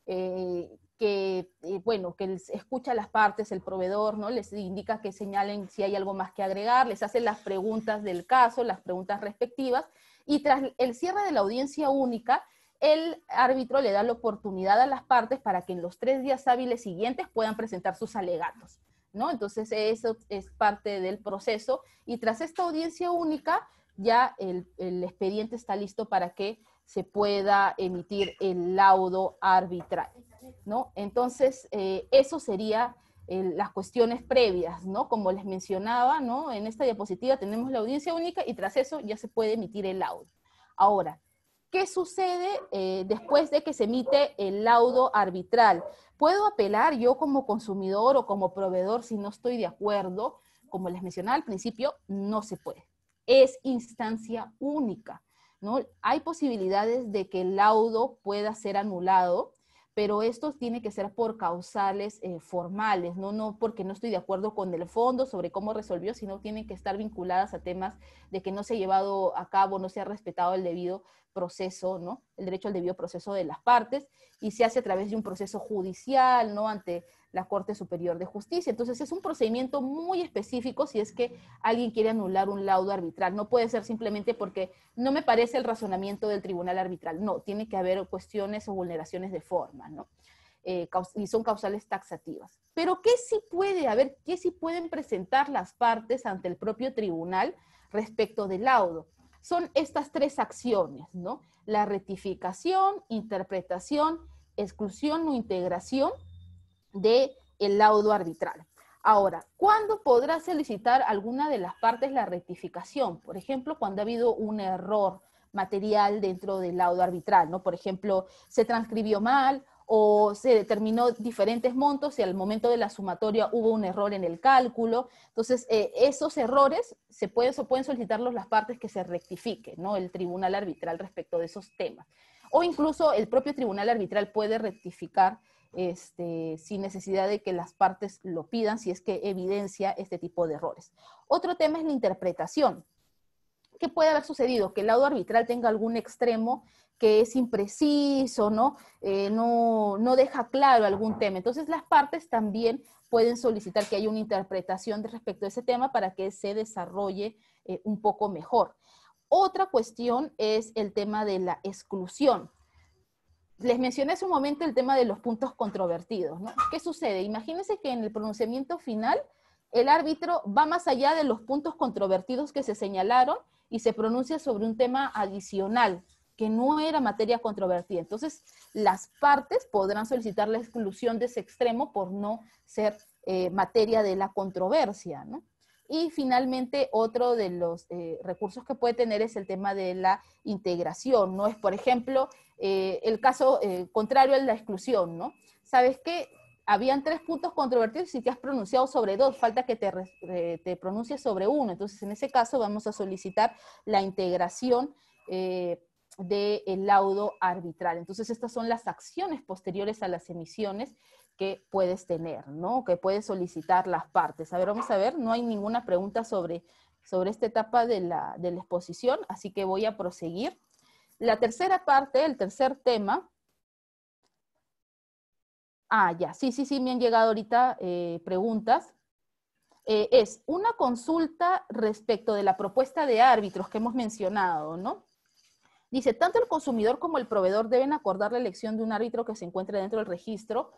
eh, que, eh, bueno, que escucha a las partes, el proveedor, ¿no? Les indica que señalen si hay algo más que agregar, les hace las preguntas del caso, las preguntas respectivas, y tras el cierre de la audiencia única, el árbitro le da la oportunidad a las partes para que en los tres días hábiles siguientes puedan presentar sus alegatos, ¿no? Entonces, eso es parte del proceso. Y tras esta audiencia única, ya el, expediente está listo para que se pueda emitir el laudo arbitral, ¿no? Entonces, eh, eso sería eh, las cuestiones previas, ¿no? Como les mencionaba, ¿no? En esta diapositiva tenemos la audiencia única y tras eso ya se puede emitir el laudo. Ahora, ¿Qué sucede eh, después de que se emite el laudo arbitral? ¿Puedo apelar yo como consumidor o como proveedor si no estoy de acuerdo? Como les mencionaba al principio, no se puede. Es instancia única. ¿no? Hay posibilidades de que el laudo pueda ser anulado, pero esto tiene que ser por causales eh, formales, ¿no? no porque no estoy de acuerdo con el fondo sobre cómo resolvió, sino tienen que estar vinculadas a temas de que no se ha llevado a cabo, no se ha respetado el debido proceso, ¿no? El derecho al debido proceso de las partes y se hace a través de un proceso judicial, ¿no? Ante la Corte Superior de Justicia. Entonces es un procedimiento muy específico si es que alguien quiere anular un laudo arbitral. No puede ser simplemente porque no me parece el razonamiento del tribunal arbitral. No, tiene que haber cuestiones o vulneraciones de forma, ¿no? Eh, y son causales taxativas. Pero ¿qué sí puede haber? ¿Qué sí pueden presentar las partes ante el propio tribunal respecto del laudo? son estas tres acciones, ¿no? La rectificación, interpretación, exclusión o integración del el laudo arbitral. Ahora, ¿cuándo podrá solicitar alguna de las partes la rectificación? Por ejemplo, cuando ha habido un error material dentro del laudo arbitral, ¿no? Por ejemplo, se transcribió mal o se determinó diferentes montos y al momento de la sumatoria hubo un error en el cálculo. Entonces, eh, esos errores se pueden, solicitar pueden solicitarlos las partes que se rectifiquen, ¿no? El tribunal arbitral respecto de esos temas. O incluso el propio tribunal arbitral puede rectificar este, sin necesidad de que las partes lo pidan si es que evidencia este tipo de errores. Otro tema es la interpretación. ¿Qué puede haber sucedido? Que el lado arbitral tenga algún extremo que es impreciso, eh, ¿no? ¿no? deja claro algún tema. Entonces las partes también pueden solicitar que haya una interpretación respecto a ese tema para que se desarrolle eh, un poco mejor. Otra cuestión es el tema de la exclusión. Les mencioné hace un momento el tema de los puntos controvertidos, ¿no? ¿Qué sucede? Imagínense que en el pronunciamiento final el árbitro va más allá de los puntos controvertidos que se señalaron y se pronuncia sobre un tema adicional, que no era materia controvertida. Entonces, las partes podrán solicitar la exclusión de ese extremo por no ser eh, materia de la controversia, ¿no? Y finalmente, otro de los eh, recursos que puede tener es el tema de la integración, ¿no? Es, por ejemplo, eh, el caso contrario a la exclusión, ¿no? Sabes que habían tres puntos controvertidos y te has pronunciado sobre dos, falta que te, te, pronuncies sobre uno. Entonces, en ese caso, vamos a solicitar la integración del el laudo arbitral. Entonces, estas son las acciones posteriores a las emisiones que puedes tener, ¿no? Que puedes solicitar las partes. A ver, vamos a ver, no hay ninguna pregunta sobre, sobre esta etapa de la, exposición, así que voy a proseguir. La tercera parte, el tercer tema. Ah, ya, sí, sí, sí, me han llegado ahorita eh, preguntas. Eh, es una consulta respecto de la propuesta de árbitros que hemos mencionado, ¿no? Dice, tanto el consumidor como el proveedor deben acordar la elección de un árbitro que se encuentre dentro del registro.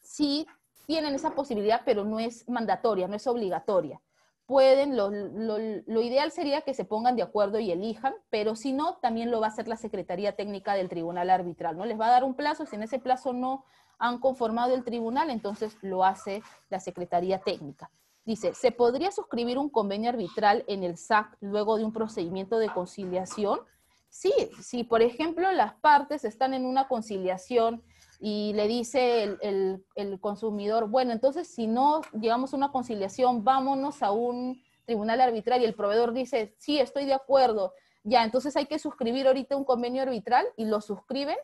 Sí tienen esa posibilidad, pero no es mandatoria, no es obligatoria. Pueden, lo, ideal sería que se pongan de acuerdo y elijan, pero si no, también lo va a hacer la Secretaría Técnica del Tribunal Arbitral, ¿no? Les va a dar un plazo, si en ese plazo no han conformado el tribunal, entonces lo hace la Secretaría Técnica. Dice, ¿se podría suscribir un convenio arbitral en el SAC luego de un procedimiento de conciliación? Sí, si por ejemplo las partes están en una conciliación y le dice el, consumidor, bueno, entonces si no llegamos a una conciliación, vámonos a un tribunal arbitral y el proveedor dice, sí, estoy de acuerdo, ya, entonces hay que suscribir ahorita un convenio arbitral y lo suscriben,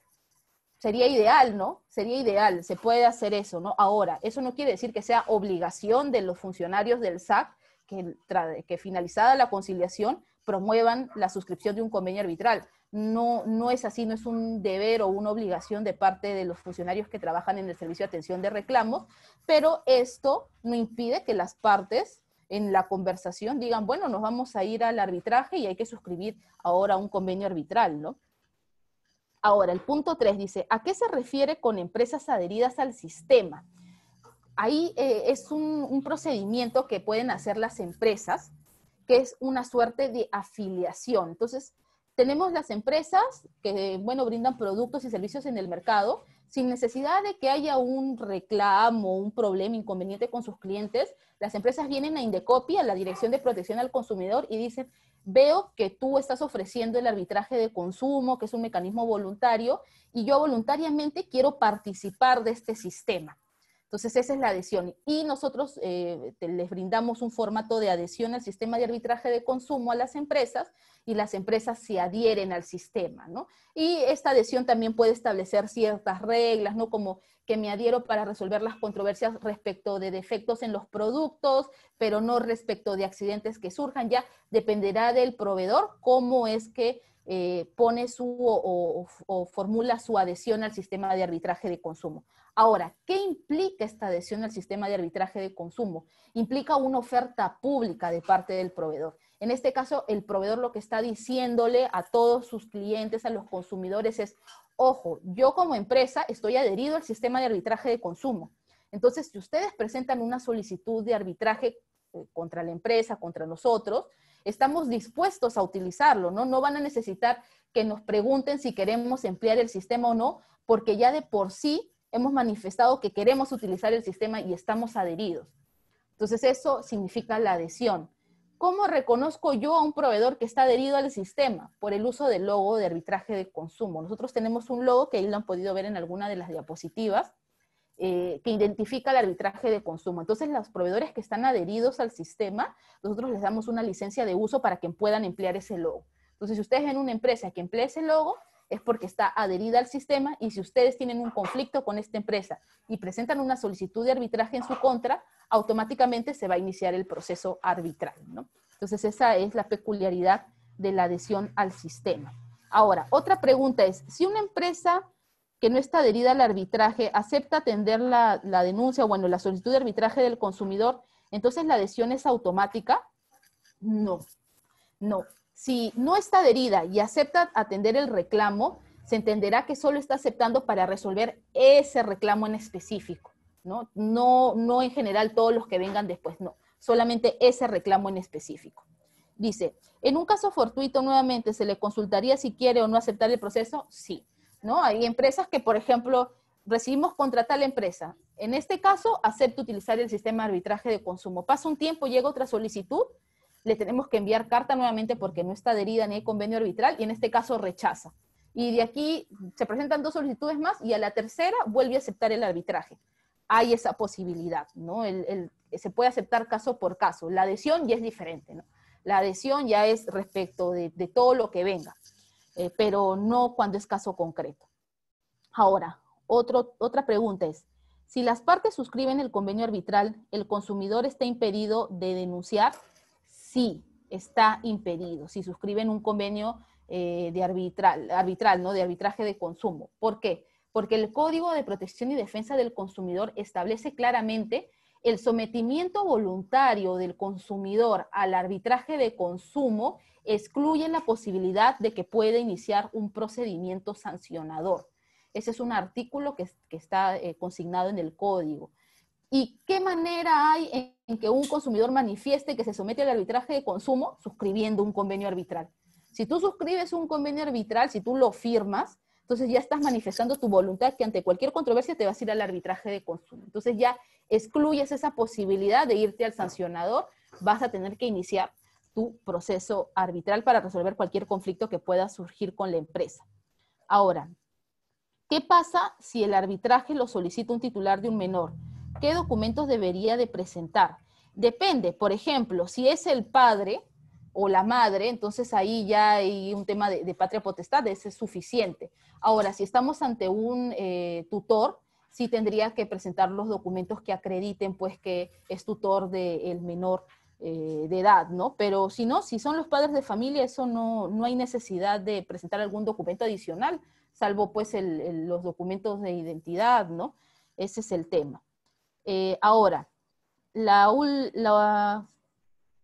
sería ideal, ¿no? Sería ideal, se puede hacer eso, ¿no? Ahora, eso no quiere decir que sea obligación de los funcionarios del SAC que finalizada la conciliación promuevan la suscripción de un convenio arbitral. No, no es así, no es un deber o una obligación de parte de los funcionarios que trabajan en el servicio de atención de reclamos, pero esto no impide que las partes en la conversación digan, bueno, nos vamos a ir al arbitraje y hay que suscribir ahora un convenio arbitral, ¿no? Ahora, el punto 3 dice, ¿a qué se refiere con empresas adheridas al sistema? Ahí eh, es un procedimiento que pueden hacer las empresas que es una suerte de afiliación. Entonces, tenemos las empresas que, bueno, brindan productos y servicios en el mercado sin necesidad de que haya un reclamo, un problema inconveniente con sus clientes. Las empresas vienen a Indecopy, a la Dirección de Protección al Consumidor, y dicen, veo que tú estás ofreciendo el arbitraje de consumo, que es un mecanismo voluntario, y yo voluntariamente quiero participar de este sistema. Entonces, esa es la adhesión. Y nosotros eh, les brindamos un formato de adhesión al sistema de arbitraje de consumo a las empresas y las empresas se adhieren al sistema, ¿no? Y esta adhesión también puede establecer ciertas reglas, ¿no? Como que me adhiero para resolver las controversias respecto de defectos en los productos, pero no respecto de accidentes que surjan. Ya dependerá del proveedor cómo es que eh, pone su o, formula su adhesión al sistema de arbitraje de consumo. Ahora, ¿qué implica esta adhesión al sistema de arbitraje de consumo? Implica una oferta pública de parte del proveedor. En este caso, el proveedor lo que está diciéndole a todos sus clientes, a los consumidores, es, ojo, yo como empresa estoy adherido al sistema de arbitraje de consumo. Entonces, si ustedes presentan una solicitud de arbitraje eh, contra la empresa, contra nosotros, estamos dispuestos a utilizarlo, ¿no? No van a necesitar que nos pregunten si queremos emplear el sistema o no, porque ya de por sí hemos manifestado que queremos utilizar el sistema y estamos adheridos. Entonces eso significa la adhesión. ¿Cómo reconozco yo a un proveedor que está adherido al sistema? Por el uso del logo de arbitraje de consumo. Nosotros tenemos un logo que ahí lo han podido ver en alguna de las diapositivas eh, que identifica el arbitraje de consumo. Entonces, los proveedores que están adheridos al sistema, nosotros les damos una licencia de uso para que puedan emplear ese logo. Entonces, si ustedes ven una empresa que emplea ese logo, es porque está adherida al sistema y si ustedes tienen un conflicto con esta empresa y presentan una solicitud de arbitraje en su contra, automáticamente se va a iniciar el proceso arbitral. ¿no? Entonces, esa es la peculiaridad de la adhesión al sistema. Ahora, otra pregunta es, si una empresa no está adherida al arbitraje acepta atender la, denuncia o bueno, la solicitud de arbitraje del consumidor, entonces la adhesión es automática. No, no. Si no está adherida y acepta atender el reclamo, se entenderá que solo está aceptando para resolver ese reclamo en específico, ¿no? No, no en general todos los que vengan después, no, solamente ese reclamo en específico. Dice, en un caso fortuito nuevamente, ¿se le consultaría si quiere o no aceptar el proceso? Sí. ¿no? Hay empresas que, por ejemplo, recibimos contratar a la empresa. En este caso, acepto utilizar el sistema de arbitraje de consumo. Pasa un tiempo, llega otra solicitud, le tenemos que enviar carta nuevamente porque no está adherida ni hay convenio arbitral y en este caso rechaza. Y de aquí se presentan dos solicitudes más y a la tercera vuelve a aceptar el arbitraje. Hay esa posibilidad, ¿no? se puede aceptar caso por caso. La adhesión ya es diferente, La adhesión ya es respecto de todo lo que venga. Eh, pero no cuando es caso concreto. Ahora, otra pregunta es, si las partes suscriben el convenio arbitral, ¿el consumidor está impedido de denunciar? Sí, está impedido, si suscriben un convenio eh, de arbitral, arbitral, ¿no? De arbitraje de consumo. ¿Por qué? Porque el Código de Protección y Defensa del Consumidor establece claramente el sometimiento voluntario del consumidor al arbitraje de consumo excluye la posibilidad de que pueda iniciar un procedimiento sancionador. Ese es un artículo que, está eh, consignado en el código. ¿Y qué manera hay en, que un consumidor manifieste que se somete al arbitraje de consumo? Suscribiendo un convenio arbitral. Si tú suscribes un convenio arbitral, si tú lo firmas, entonces ya estás manifestando tu voluntad que ante cualquier controversia te vas a ir al arbitraje de consumo. Entonces ya excluyes esa posibilidad de irte al sancionador, vas a tener que iniciar tu proceso arbitral para resolver cualquier conflicto que pueda surgir con la empresa. Ahora, ¿qué pasa si el arbitraje lo solicita un titular de un menor? ¿Qué documentos debería de presentar? Depende, por ejemplo, si es el padre, o la madre, entonces ahí ya hay un tema de, patria potestad, ese es suficiente. Ahora, si estamos ante un eh, tutor, sí tendría que presentar los documentos que acrediten pues que es tutor del menor eh, de edad, ¿no? Pero si no, si son los padres de familia, eso no, no hay necesidad de presentar algún documento adicional, salvo pues los documentos de identidad, ¿no? Ese es el tema. Eh, ahora, la, la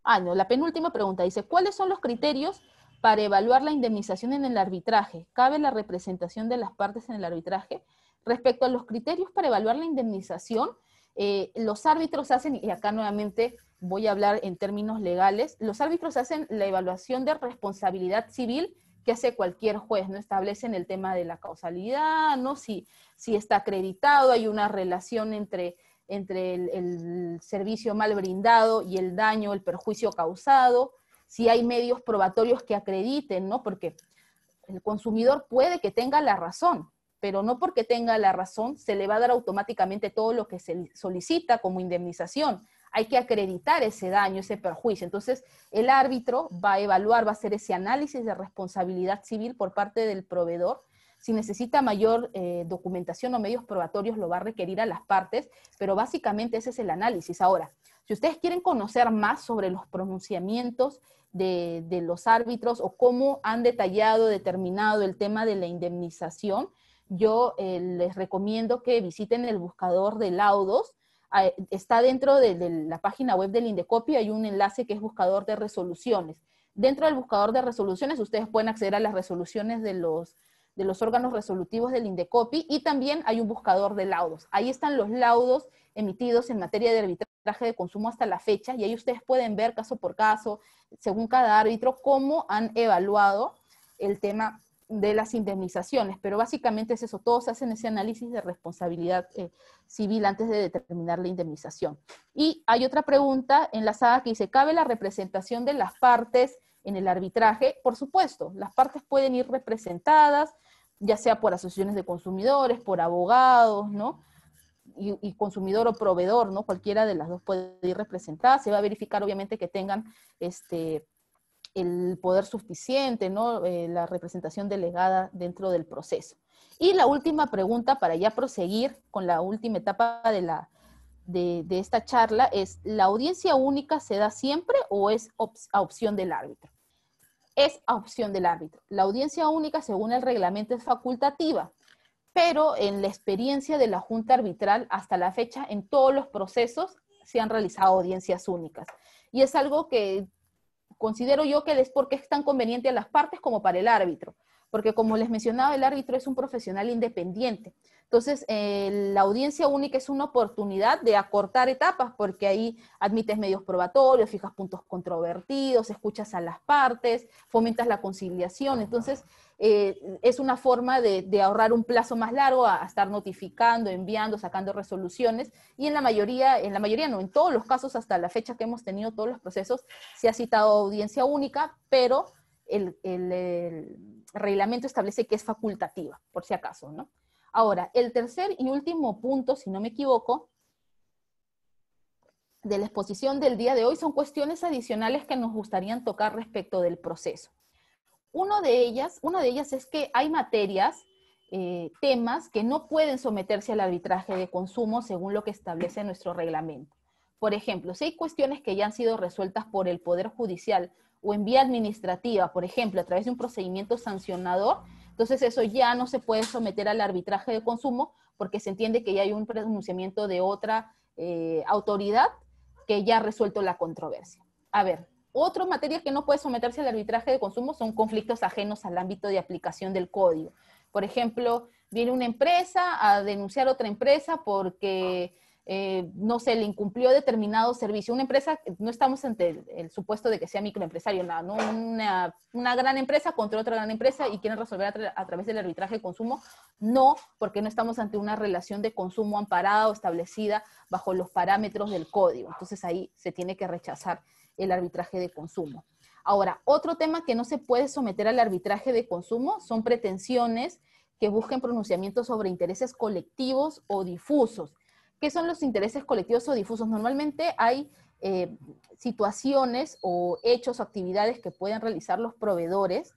Ah, no, la penúltima pregunta dice, ¿cuáles son los criterios para evaluar la indemnización en el arbitraje? ¿Cabe la representación de las partes en el arbitraje? Respecto a los criterios para evaluar la indemnización, eh, los árbitros hacen, y acá nuevamente voy a hablar en términos legales, los árbitros hacen la evaluación de responsabilidad civil que hace cualquier juez, ¿no? Establecen el tema de la causalidad, ¿no? Si, si está acreditado, hay una relación entre entre el, servicio mal brindado y el daño, el perjuicio causado, si hay medios probatorios que acrediten, ¿no? Porque el consumidor puede que tenga la razón, pero no porque tenga la razón se le va a dar automáticamente todo lo que se solicita como indemnización. Hay que acreditar ese daño, ese perjuicio. Entonces, el árbitro va a evaluar, va a hacer ese análisis de responsabilidad civil por parte del proveedor si necesita mayor eh, documentación o medios probatorios, lo va a requerir a las partes, pero básicamente ese es el análisis. Ahora, si ustedes quieren conocer más sobre los pronunciamientos de, los árbitros o cómo han detallado, determinado el tema de la indemnización, yo eh, les recomiendo que visiten el buscador de laudos. Ah, está dentro de, de la página web del Indecopi, hay un enlace que es buscador de resoluciones. Dentro del buscador de resoluciones, ustedes pueden acceder a las resoluciones de los de los órganos resolutivos del INDECOPI y también hay un buscador de laudos. Ahí están los laudos emitidos en materia de arbitraje de consumo hasta la fecha y ahí ustedes pueden ver caso por caso, según cada árbitro, cómo han evaluado el tema de las indemnizaciones, pero básicamente es eso, todos hacen ese análisis de responsabilidad eh, civil antes de determinar la indemnización. Y hay otra pregunta enlazada que dice, ¿cabe la representación de las partes en el arbitraje, por supuesto, las partes pueden ir representadas, ya sea por asociaciones de consumidores, por abogados, ¿no? Y, consumidor o proveedor, ¿no? Cualquiera de las dos puede ir representada. Se va a verificar, obviamente, que tengan este, el poder suficiente, ¿no? Eh, la representación delegada dentro del proceso. Y la última pregunta, para ya proseguir con la última etapa de, la, de, esta charla, es, ¿la audiencia única se da siempre o es a opción del árbitro? es opción del árbitro. La audiencia única, según el reglamento, es facultativa, pero en la experiencia de la Junta Arbitral hasta la fecha, en todos los procesos se han realizado audiencias únicas. Y es algo que considero yo que es porque es tan conveniente a las partes como para el árbitro porque como les mencionaba, el árbitro es un profesional independiente. Entonces, eh, la audiencia única es una oportunidad de acortar etapas, porque ahí admites medios probatorios, fijas puntos controvertidos, escuchas a las partes, fomentas la conciliación. Entonces, eh, es una forma de, ahorrar un plazo más largo a, estar notificando, enviando, sacando resoluciones. Y en la mayoría, en la mayoría no, en todos los casos hasta la fecha que hemos tenido todos los procesos, se ha citado audiencia única, pero el, reglamento establece que es facultativa, por si acaso, ¿no? Ahora, el tercer y último punto, si no me equivoco, de la exposición del día de hoy son cuestiones adicionales que nos gustarían tocar respecto del proceso. Uno de ellas, una de ellas es que hay materias, eh, temas que no pueden someterse al arbitraje de consumo según lo que establece nuestro reglamento. Por ejemplo, si hay cuestiones que ya han sido resueltas por el Poder Judicial o en vía administrativa, por ejemplo, a través de un procedimiento sancionador, entonces eso ya no se puede someter al arbitraje de consumo porque se entiende que ya hay un pronunciamiento de otra eh, autoridad que ya ha resuelto la controversia. A ver, otra materia que no puede someterse al arbitraje de consumo son conflictos ajenos al ámbito de aplicación del código. Por ejemplo, viene una empresa a denunciar a otra empresa porque eh, no se le incumplió determinado servicio. Una empresa, no estamos ante el, supuesto de que sea microempresario, no, Una, gran empresa contra otra gran empresa y quieren resolver a, a, través del arbitraje de consumo. No, porque no estamos ante una relación de consumo amparada o establecida bajo los parámetros del código. Entonces ahí se tiene que rechazar el arbitraje de consumo. Ahora, otro tema que no se puede someter al arbitraje de consumo son pretensiones que busquen pronunciamientos sobre intereses colectivos o difusos ¿Qué son los intereses colectivos o difusos? Normalmente hay eh, situaciones o hechos o actividades que pueden realizar los proveedores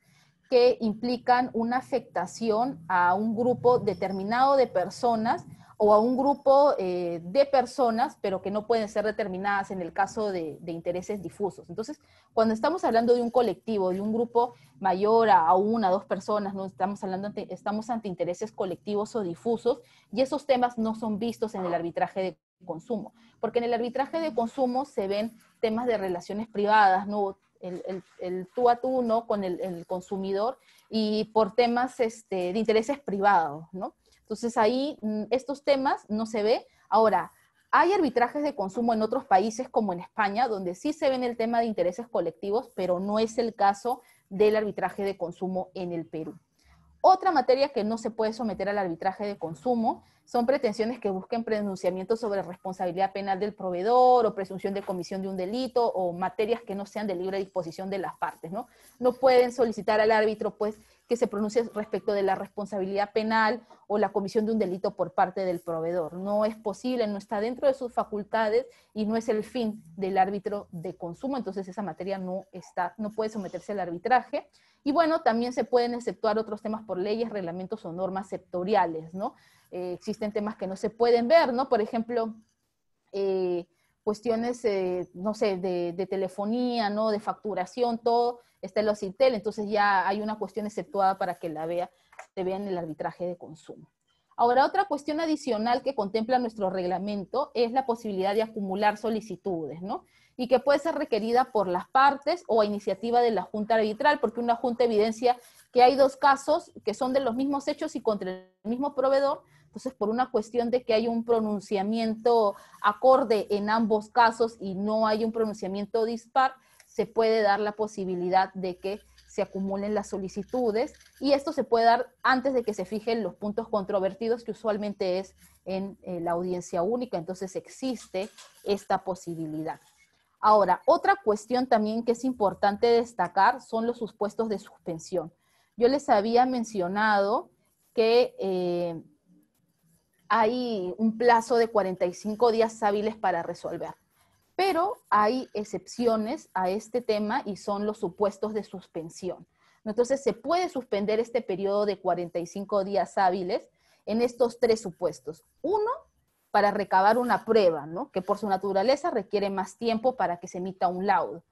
que implican una afectación a un grupo determinado de personas o a un grupo eh, de personas, pero que no pueden ser determinadas en el caso de, intereses difusos. Entonces, cuando estamos hablando de un colectivo, de un grupo mayor a, una, dos personas, ¿no? estamos, hablando ante, estamos ante intereses colectivos o difusos, y esos temas no son vistos en el arbitraje de consumo, porque en el arbitraje de consumo se ven temas de relaciones privadas, ¿no? El, tú a tú, ¿no? Con el, consumidor y por temas este, de intereses privados, ¿no? Entonces ahí mm, estos temas no se ve. Ahora, hay arbitrajes de consumo en otros países como en España, donde sí se ven el tema de intereses colectivos, pero no es el caso del arbitraje de consumo en el Perú. Otra materia que no se puede someter al arbitraje de consumo son pretensiones que busquen pronunciamiento sobre responsabilidad penal del proveedor o presunción de comisión de un delito o materias que no sean de libre disposición de las partes, ¿no? No pueden solicitar al árbitro, pues, que se pronuncie respecto de la responsabilidad penal o la comisión de un delito por parte del proveedor. No es posible, no está dentro de sus facultades y no es el fin del árbitro de consumo, entonces esa materia no está, no puede someterse al arbitraje. Y bueno, también se pueden exceptuar otros temas por leyes, reglamentos o normas sectoriales, ¿no? Eh, existen temas que no se pueden ver, ¿no? Por ejemplo, eh, cuestiones, eh, no sé, de, de, telefonía, ¿no? De facturación, todo está el OCITEL, entonces ya hay una cuestión exceptuada para que la vea, se vea en el arbitraje de consumo. Ahora, otra cuestión adicional que contempla nuestro reglamento es la posibilidad de acumular solicitudes, ¿no? Y que puede ser requerida por las partes o a iniciativa de la Junta Arbitral, porque una Junta evidencia que hay dos casos que son de los mismos hechos y contra el mismo proveedor, entonces, por una cuestión de que hay un pronunciamiento acorde en ambos casos y no hay un pronunciamiento dispar, se puede dar la posibilidad de que se acumulen las solicitudes y esto se puede dar antes de que se fijen los puntos controvertidos que usualmente es en eh, la audiencia única, entonces existe esta posibilidad. Ahora, otra cuestión también que es importante destacar son los supuestos de suspensión. Yo les había mencionado que eh, hay un plazo de 45 días hábiles para resolver. Pero hay excepciones a este tema y son los supuestos de suspensión. Entonces, se puede suspender este periodo de 45 días hábiles en estos tres supuestos. Uno, para recabar una prueba, ¿no? que por su naturaleza requiere más tiempo para que se emita un laudo.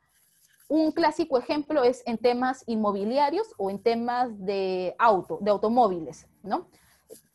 Un clásico ejemplo es en temas inmobiliarios o en temas de auto, de automóviles, ¿no?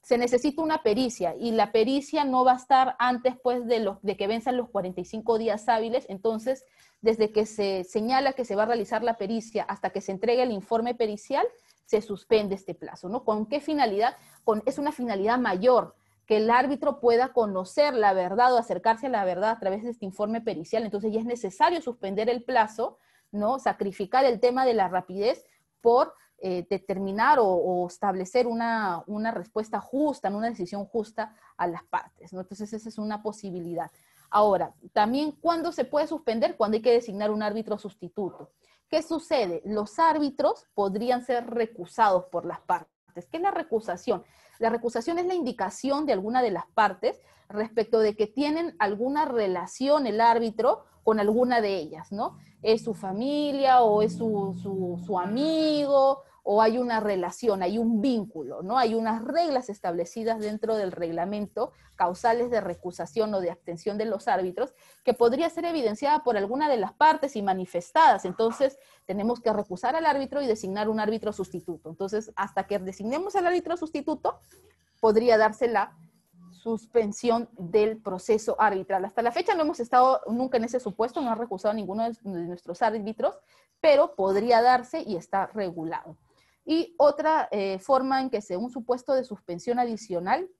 se necesita una pericia y la pericia no va a estar antes pues, de, los, de que venzan los 45 días hábiles. Entonces, desde que se señala que se va a realizar la pericia hasta que se entregue el informe pericial, se suspende este plazo. ¿no? ¿Con qué finalidad? Con, es una finalidad mayor, que el árbitro pueda conocer la verdad o acercarse a la verdad a través de este informe pericial. Entonces ya es necesario suspender el plazo, ¿no? sacrificar el tema de la rapidez por eh, determinar o, establecer una, respuesta justa, una decisión justa a las partes. ¿no? Entonces, esa es una posibilidad. Ahora, también cuándo se puede suspender, cuando hay que designar un árbitro sustituto. ¿Qué sucede? Los árbitros podrían ser recusados por las partes. ¿Qué es la recusación? La recusación es la indicación de alguna de las partes respecto de que tienen alguna relación el árbitro con alguna de ellas, ¿no? Es su familia o es su, su amigo o hay una relación, hay un vínculo, ¿no? Hay unas reglas establecidas dentro del reglamento, causales de recusación o de abstención de los árbitros, que podría ser evidenciada por alguna de las partes y manifestadas. Entonces, tenemos que recusar al árbitro y designar un árbitro sustituto. Entonces, hasta que designemos al árbitro sustituto, podría darse la suspensión del proceso arbitral. Hasta la fecha no hemos estado nunca en ese supuesto, no ha recusado ninguno de nuestros árbitros, pero podría darse y está regulado. Y otra eh, forma en que sea un supuesto de suspensión adicional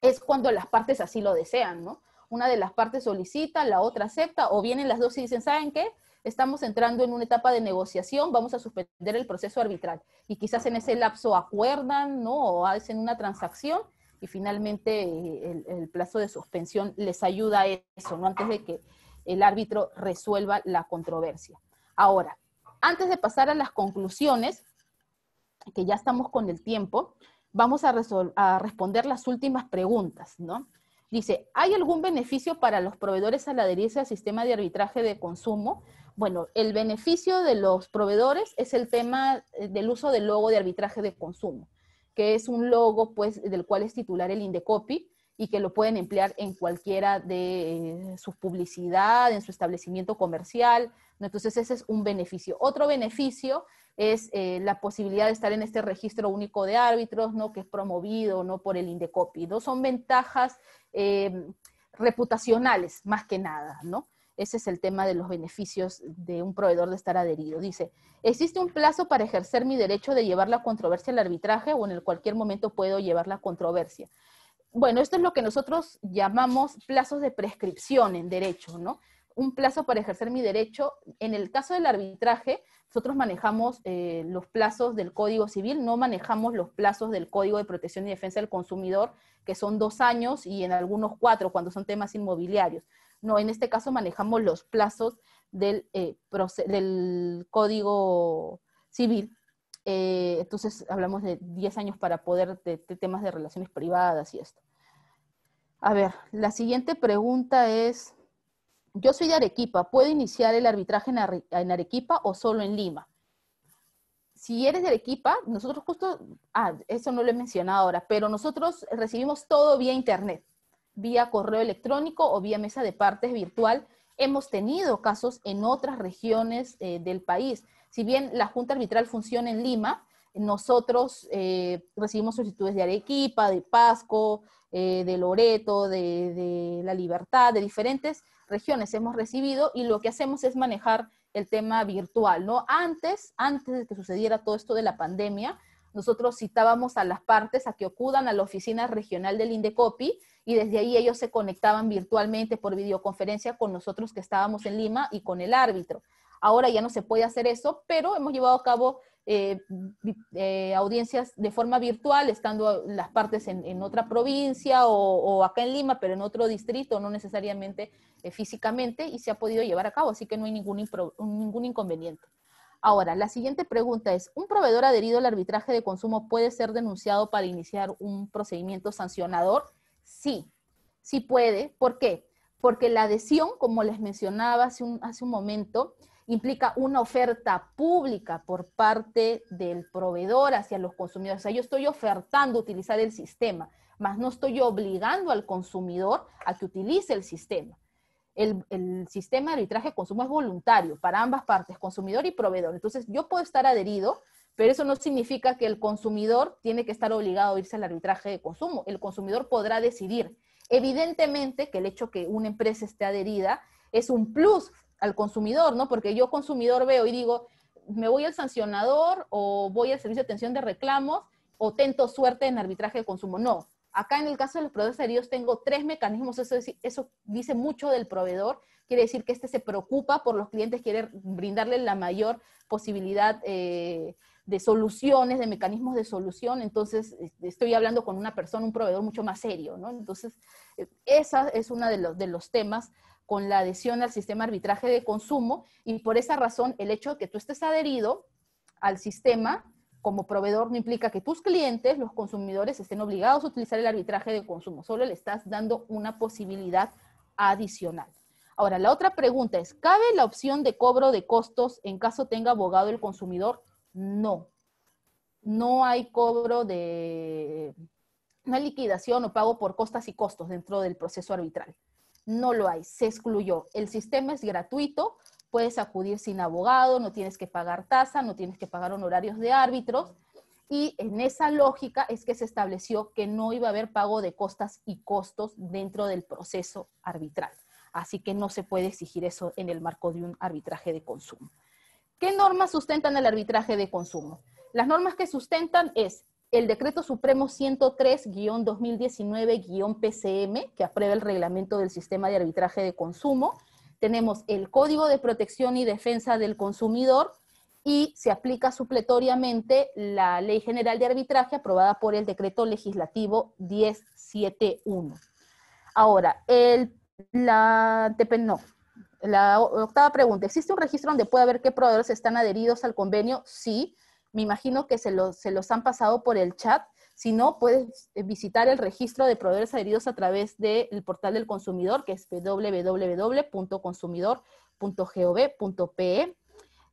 es cuando las partes así lo desean, ¿no? Una de las partes solicita, la otra acepta, o vienen las dos y dicen, ¿saben qué? Estamos entrando en una etapa de negociación, vamos a suspender el proceso arbitral. Y quizás en ese lapso acuerdan, ¿no? O hacen una transacción y finalmente eh, el, el plazo de suspensión les ayuda a eso, ¿no? Antes de que el árbitro resuelva la controversia. Ahora, antes de pasar a las conclusiones, que ya estamos con el tiempo, vamos a, responder las últimas preguntas, ¿no? Dice, ¿hay algún beneficio para los proveedores al adherirse al sistema de arbitraje de consumo? Bueno, el beneficio de los proveedores es el tema eh, del uso del logo de arbitraje de consumo, que es un logo pues del cual es titular el Indecopi y que lo pueden emplear en cualquiera de eh, su publicidad, en su establecimiento comercial. Entonces ese es un beneficio. Otro beneficio es eh, la posibilidad de estar en este registro único de árbitros, ¿no? que es promovido ¿no? por el INDECOPI. dos Son ventajas eh, reputacionales, más que nada, ¿no? Ese es el tema de los beneficios de un proveedor de estar adherido. Dice, existe un plazo para ejercer mi derecho de llevar la controversia al arbitraje o en cualquier momento puedo llevar la controversia. Bueno, esto es lo que nosotros llamamos plazos de prescripción en derecho, ¿no? un plazo para ejercer mi derecho. En el caso del arbitraje, nosotros manejamos eh, los plazos del Código Civil, no manejamos los plazos del Código de Protección y Defensa del Consumidor, que son dos años y en algunos cuatro cuando son temas inmobiliarios. No, en este caso manejamos los plazos del, eh, del Código Civil. Eh, entonces hablamos de 10 años para poder de temas de relaciones privadas y esto. A ver, la siguiente pregunta es, yo soy de Arequipa, ¿puedo iniciar el arbitraje en, Arequipa o solo en Lima? si eres de Arequipa, nosotros justo, ah, eso no lo he mencionado ahora, pero nosotros recibimos todo vía internet, vía correo electrónico o vía mesa de partes virtual. Hemos tenido casos en otras regiones eh, del país. Si bien la Junta Arbitral funciona en Lima, nosotros eh, recibimos solicitudes de Arequipa, de Pasco, eh, de Loreto, de La Libertad, de diferentes regiones hemos recibido y lo que hacemos es manejar el tema virtual, ¿no? Antes, antes de que sucediera todo esto de la pandemia, nosotros citábamos a las partes a que acudan a la oficina regional del Indecopi y desde ahí ellos se conectaban virtualmente por videoconferencia con nosotros que estábamos en Lima y con el árbitro. Ahora ya no se puede hacer eso, pero hemos llevado a cabo eh, eh, audiencias de forma virtual, estando las partes en, otra provincia o, acá en Lima, pero en otro distrito, no necesariamente eh, físicamente, y se ha podido llevar a cabo, así que no hay ningún, ningún inconveniente. Ahora, la siguiente pregunta es, ¿un proveedor adherido al arbitraje de consumo puede ser denunciado para iniciar un procedimiento sancionador? Sí, sí puede. ¿Por qué? Porque la adhesión, como les mencionaba hace un, hace un momento, implica una oferta pública por parte del proveedor hacia los consumidores. O sea, yo estoy ofertando utilizar el sistema, mas no estoy obligando al consumidor a que utilice el sistema. El, sistema de arbitraje de consumo es voluntario para ambas partes, consumidor y proveedor. Entonces, yo puedo estar adherido, pero eso no significa que el consumidor tiene que estar obligado a irse al arbitraje de consumo. El consumidor podrá decidir. Evidentemente que el hecho que una empresa esté adherida es un plus al consumidor, ¿no? Porque yo consumidor veo y digo, me voy al sancionador o voy al servicio de atención de reclamos o tento suerte en arbitraje de consumo. No. Acá en el caso de los proveedores serios tengo tres mecanismos, eso, eso dice mucho del proveedor, quiere decir que este se preocupa por los clientes, quiere brindarle la mayor posibilidad eh, de soluciones, de mecanismos de solución, entonces este, estoy hablando con una persona, un proveedor mucho más serio, ¿no? Entonces, eh, esa es uno de los, de los temas con la adhesión al sistema de arbitraje de consumo y por esa razón el hecho de que tú estés adherido al sistema como proveedor no implica que tus clientes, los consumidores, estén obligados a utilizar el arbitraje de consumo, solo le estás dando una posibilidad adicional. Ahora, la otra pregunta es, ¿cabe la opción de cobro de costos en caso tenga abogado el consumidor? No. No hay cobro de, una liquidación o pago por costas y costos dentro del proceso arbitral. No lo hay, se excluyó. El sistema es gratuito, puedes acudir sin abogado, no tienes que pagar tasa, no tienes que pagar honorarios de árbitros. Y en esa lógica es que se estableció que no iba a haber pago de costas y costos dentro del proceso arbitral. Así que no se puede exigir eso en el marco de un arbitraje de consumo. ¿Qué normas sustentan el arbitraje de consumo? Las normas que sustentan es el Decreto Supremo 103-2019-PCM, que aprueba el reglamento del sistema de arbitraje de consumo. Tenemos el Código de Protección y Defensa del Consumidor y se aplica supletoriamente la Ley General de Arbitraje aprobada por el Decreto Legislativo 1071. Ahora, el, la, la octava pregunta, ¿existe un registro donde pueda ver qué proveedores están adheridos al convenio? Sí me imagino que se, los han pasado por el chat. Si no, puedes eh, visitar el registro de proveedores adheridos a través del portal del consumidor, que es www.consumidor.gov.pe.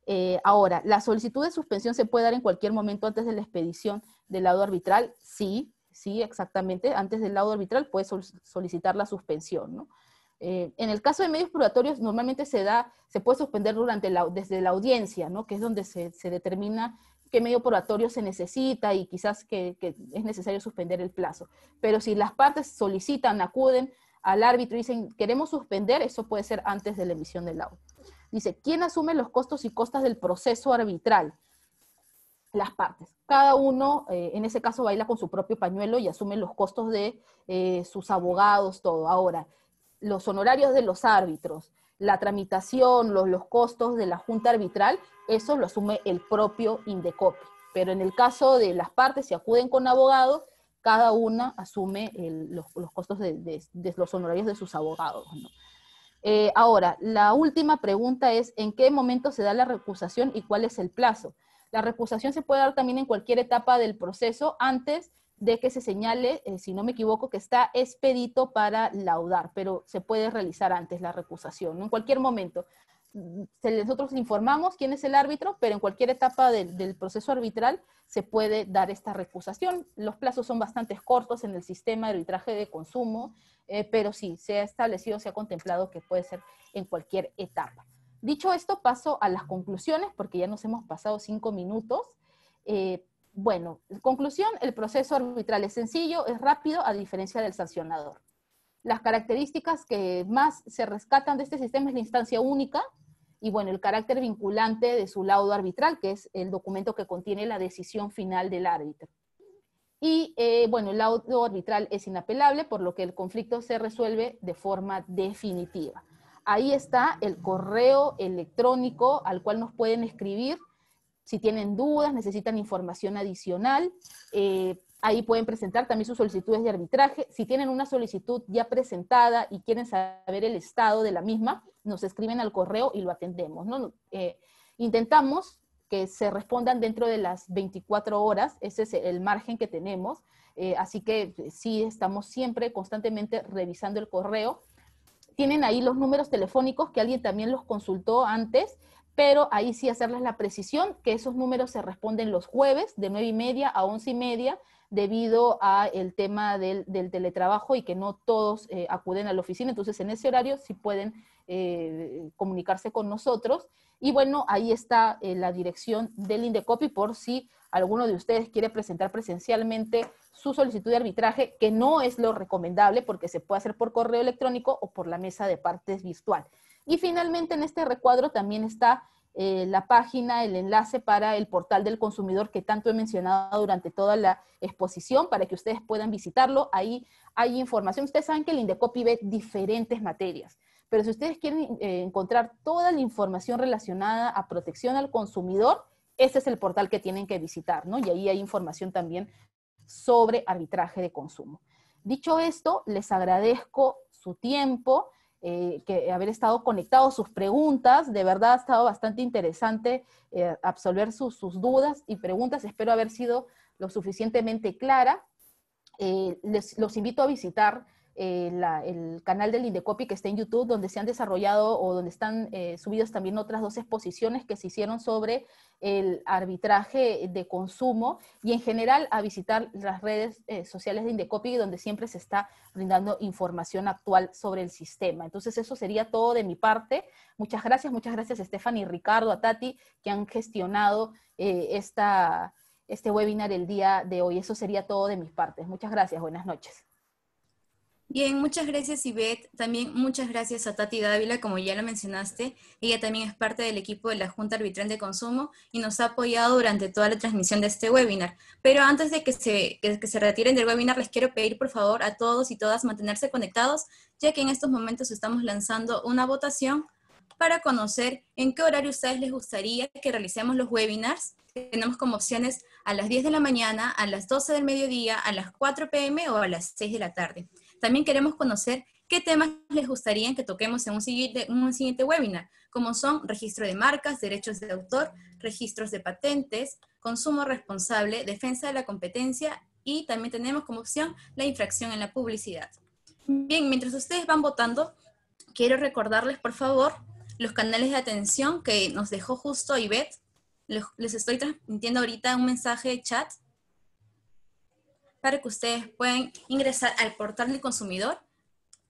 Eh, ahora, ¿la solicitud de suspensión se puede dar en cualquier momento antes de la expedición del laudo arbitral? Sí, sí, exactamente. Antes del laudo arbitral puedes solicitar la suspensión, eh, en el caso de medios probatorios, normalmente se da, se puede suspender durante la, desde la audiencia, Que es donde se, se determina qué medio probatorio se necesita y quizás que, es necesario suspender el plazo. Pero si las partes solicitan, acuden al árbitro y dicen, queremos suspender, eso puede ser antes de la emisión del auto. Dice, ¿quién asume los costos y costas del proceso arbitral? Las partes. Cada uno, eh, en ese caso, baila con su propio pañuelo y asume los costos de eh, sus abogados, todo. Ahora, los honorarios de los árbitros, la tramitación, los, costos de la junta arbitral, eso lo asume el propio Indecopi Pero en el caso de las partes, si acuden con abogados, cada una asume los, costos de, los honorarios de sus abogados. Eh, ahora, la última pregunta es, ¿en qué momento se da la recusación y cuál es el plazo? La recusación se puede dar también en cualquier etapa del proceso, antes de que se señale, eh, si no me equivoco, que está expedito para laudar, pero se puede realizar antes la recusación, en cualquier momento. nosotros informamos quién es el árbitro, pero en cualquier etapa del, proceso arbitral se puede dar esta recusación. Los plazos son bastante cortos en el sistema de arbitraje de consumo, eh, pero sí, se ha establecido, se ha contemplado que puede ser en cualquier etapa. Dicho esto, paso a las conclusiones, porque ya nos hemos pasado cinco minutos. Eh, bueno, conclusión, el proceso arbitral es sencillo, es rápido, a diferencia del sancionador. Las características que más se rescatan de este sistema es la instancia única y, bueno, el carácter vinculante de su laudo arbitral, que es el documento que contiene la decisión final del árbitro. Y, eh, bueno, el laudo arbitral es inapelable, por lo que el conflicto se resuelve de forma definitiva. Ahí está el correo electrónico al cual nos pueden escribir si tienen dudas, necesitan información adicional, eh, ahí pueden presentar también sus solicitudes de arbitraje. Si tienen una solicitud ya presentada y quieren saber el estado de la misma, nos escriben al correo y lo atendemos. Eh, intentamos que se respondan dentro de las 24 horas, ese es el margen que tenemos, eh, así que sí estamos siempre constantemente revisando el correo. Tienen ahí los números telefónicos que alguien también los consultó antes, pero ahí sí hacerles la precisión que esos números se responden los jueves de 9 y media a 11 y media debido al tema del, teletrabajo y que no todos eh, acuden a la oficina, entonces en ese horario sí pueden eh, comunicarse con nosotros. Y bueno, ahí está eh, la dirección del Indecopi por si alguno de ustedes quiere presentar presencialmente su solicitud de arbitraje, que no es lo recomendable porque se puede hacer por correo electrónico o por la mesa de partes virtual. Y finalmente en este recuadro también está eh, la página, el enlace para el portal del consumidor que tanto he mencionado durante toda la exposición para que ustedes puedan visitarlo. Ahí hay información. Ustedes saben que el Indecopi ve diferentes materias, pero si ustedes quieren eh, encontrar toda la información relacionada a protección al consumidor, ese es el portal que tienen que visitar, ¿no? Y ahí hay información también sobre arbitraje de consumo. Dicho esto, les agradezco su tiempo. Eh, que haber estado conectado, sus preguntas, de verdad ha estado bastante interesante eh, absolver sus, dudas y preguntas, espero haber sido lo suficientemente clara. Eh, les, los invito a visitar eh, el canal del Indecopi que está en YouTube, donde se han desarrollado o donde están eh, subidas también otras dos exposiciones que se hicieron sobre el arbitraje de consumo y en general a visitar las redes eh, sociales de Indecopi, donde siempre se está brindando información actual sobre el sistema. Entonces eso sería todo de mi parte. Muchas gracias, muchas gracias Estefan Ricardo, a Tati, que han gestionado esta, este webinar el día de hoy. Eso sería todo de mis partes. Muchas gracias, buenas noches. Bien, muchas gracias Ivette, también muchas gracias a Tati Dávila, como ya lo mencionaste, ella también es parte del equipo de la Junta Arbitral de Consumo y nos ha apoyado durante toda la transmisión de este webinar. Pero antes de que se, que se retiren del webinar, les quiero pedir por favor a todos y todas mantenerse conectados, ya que en estos momentos estamos lanzando una votación para conocer en qué horario ustedes les gustaría que realicemos los webinars. Tenemos como opciones a las 10 de la mañana, a las 12 del mediodía, a las 4 pm o a las 6 de la tarde. También queremos conocer qué temas les gustaría que toquemos en un siguiente, un siguiente webinar, como son registro de marcas, derechos de autor, registros de patentes, consumo responsable, defensa de la competencia y también tenemos como opción la infracción en la publicidad. Bien, mientras ustedes van votando, quiero recordarles por favor los canales de atención que nos dejó justo Ivette. les estoy transmitiendo ahorita un mensaje de chat para que ustedes puedan ingresar al portal del consumidor,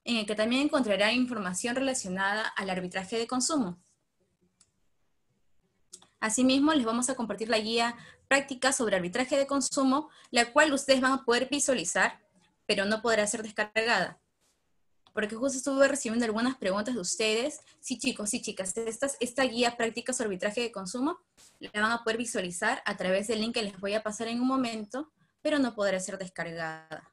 en el que también encontrarán información relacionada al arbitraje de consumo. Asimismo, les vamos a compartir la guía práctica sobre arbitraje de consumo, la cual ustedes van a poder visualizar, pero no podrá ser descargada. Porque justo estuve recibiendo algunas preguntas de ustedes. Sí, chicos, y sí, chicas, esta, esta guía práctica sobre arbitraje de consumo la van a poder visualizar a través del link que les voy a pasar en un momento pero no podrá ser descargada.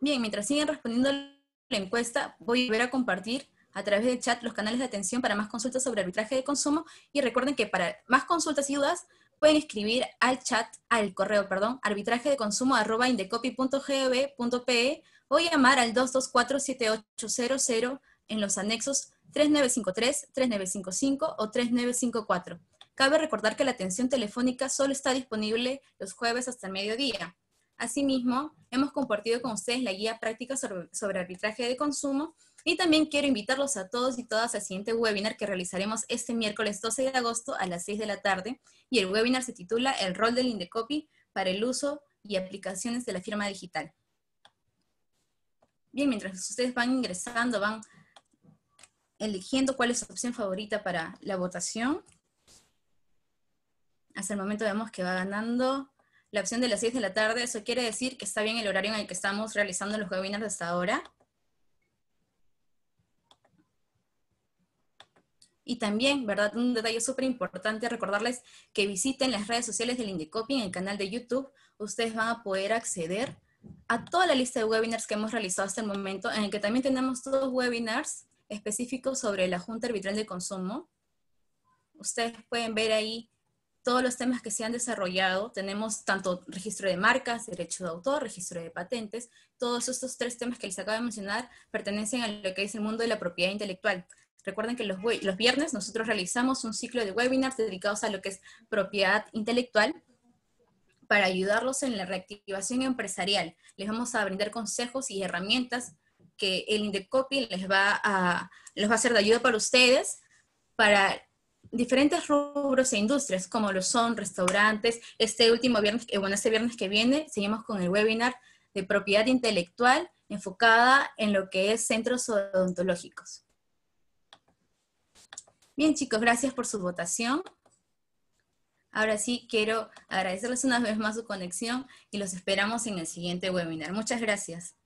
Bien, mientras siguen respondiendo la encuesta, voy a volver a compartir a través del chat los canales de atención para más consultas sobre arbitraje de consumo y recuerden que para más consultas y dudas pueden escribir al chat, al correo, perdón, arbitraje de consumo arroba o llamar al 224-7800 en los anexos 3953, 3955 o 3954. Cabe recordar que la atención telefónica solo está disponible los jueves hasta el mediodía. Asimismo, hemos compartido con ustedes la guía práctica sobre, arbitraje de consumo y también quiero invitarlos a todos y todas al siguiente webinar que realizaremos este miércoles 12 de agosto a las 6 de la tarde. Y el webinar se titula El rol del Indecopy para el uso y aplicaciones de la firma digital. Bien, mientras ustedes van ingresando, van eligiendo cuál es su opción favorita para la votación. Hasta el momento vemos que va ganando la opción de las 6 de la tarde. Eso quiere decir que está bien el horario en el que estamos realizando los webinars hasta ahora. Y también, ¿verdad? Un detalle súper importante, recordarles que visiten las redes sociales del Indicopy en el canal de YouTube. Ustedes van a poder acceder a toda la lista de webinars que hemos realizado hasta el momento, en el que también tenemos dos webinars específicos sobre la Junta Arbitral de Consumo. Ustedes pueden ver ahí todos los temas que se han desarrollado. Tenemos tanto registro de marcas, derecho de autor, registro de patentes. Todos estos tres temas que les acabo de mencionar pertenecen a lo que es el mundo de la propiedad intelectual. Recuerden que los, los viernes nosotros realizamos un ciclo de webinars dedicados a lo que es propiedad intelectual para ayudarlos en la reactivación empresarial. Les vamos a brindar consejos y herramientas que el Indecopy les va a, les va a ser de ayuda para ustedes para diferentes rubros e industrias, como lo son restaurantes. Este último viernes, eh, bueno, este viernes que viene, seguimos con el webinar de propiedad intelectual enfocada en lo que es centros odontológicos. Bien, chicos, gracias por su votación. Ahora sí, quiero agradecerles una vez más su conexión y los esperamos en el siguiente webinar. Muchas gracias.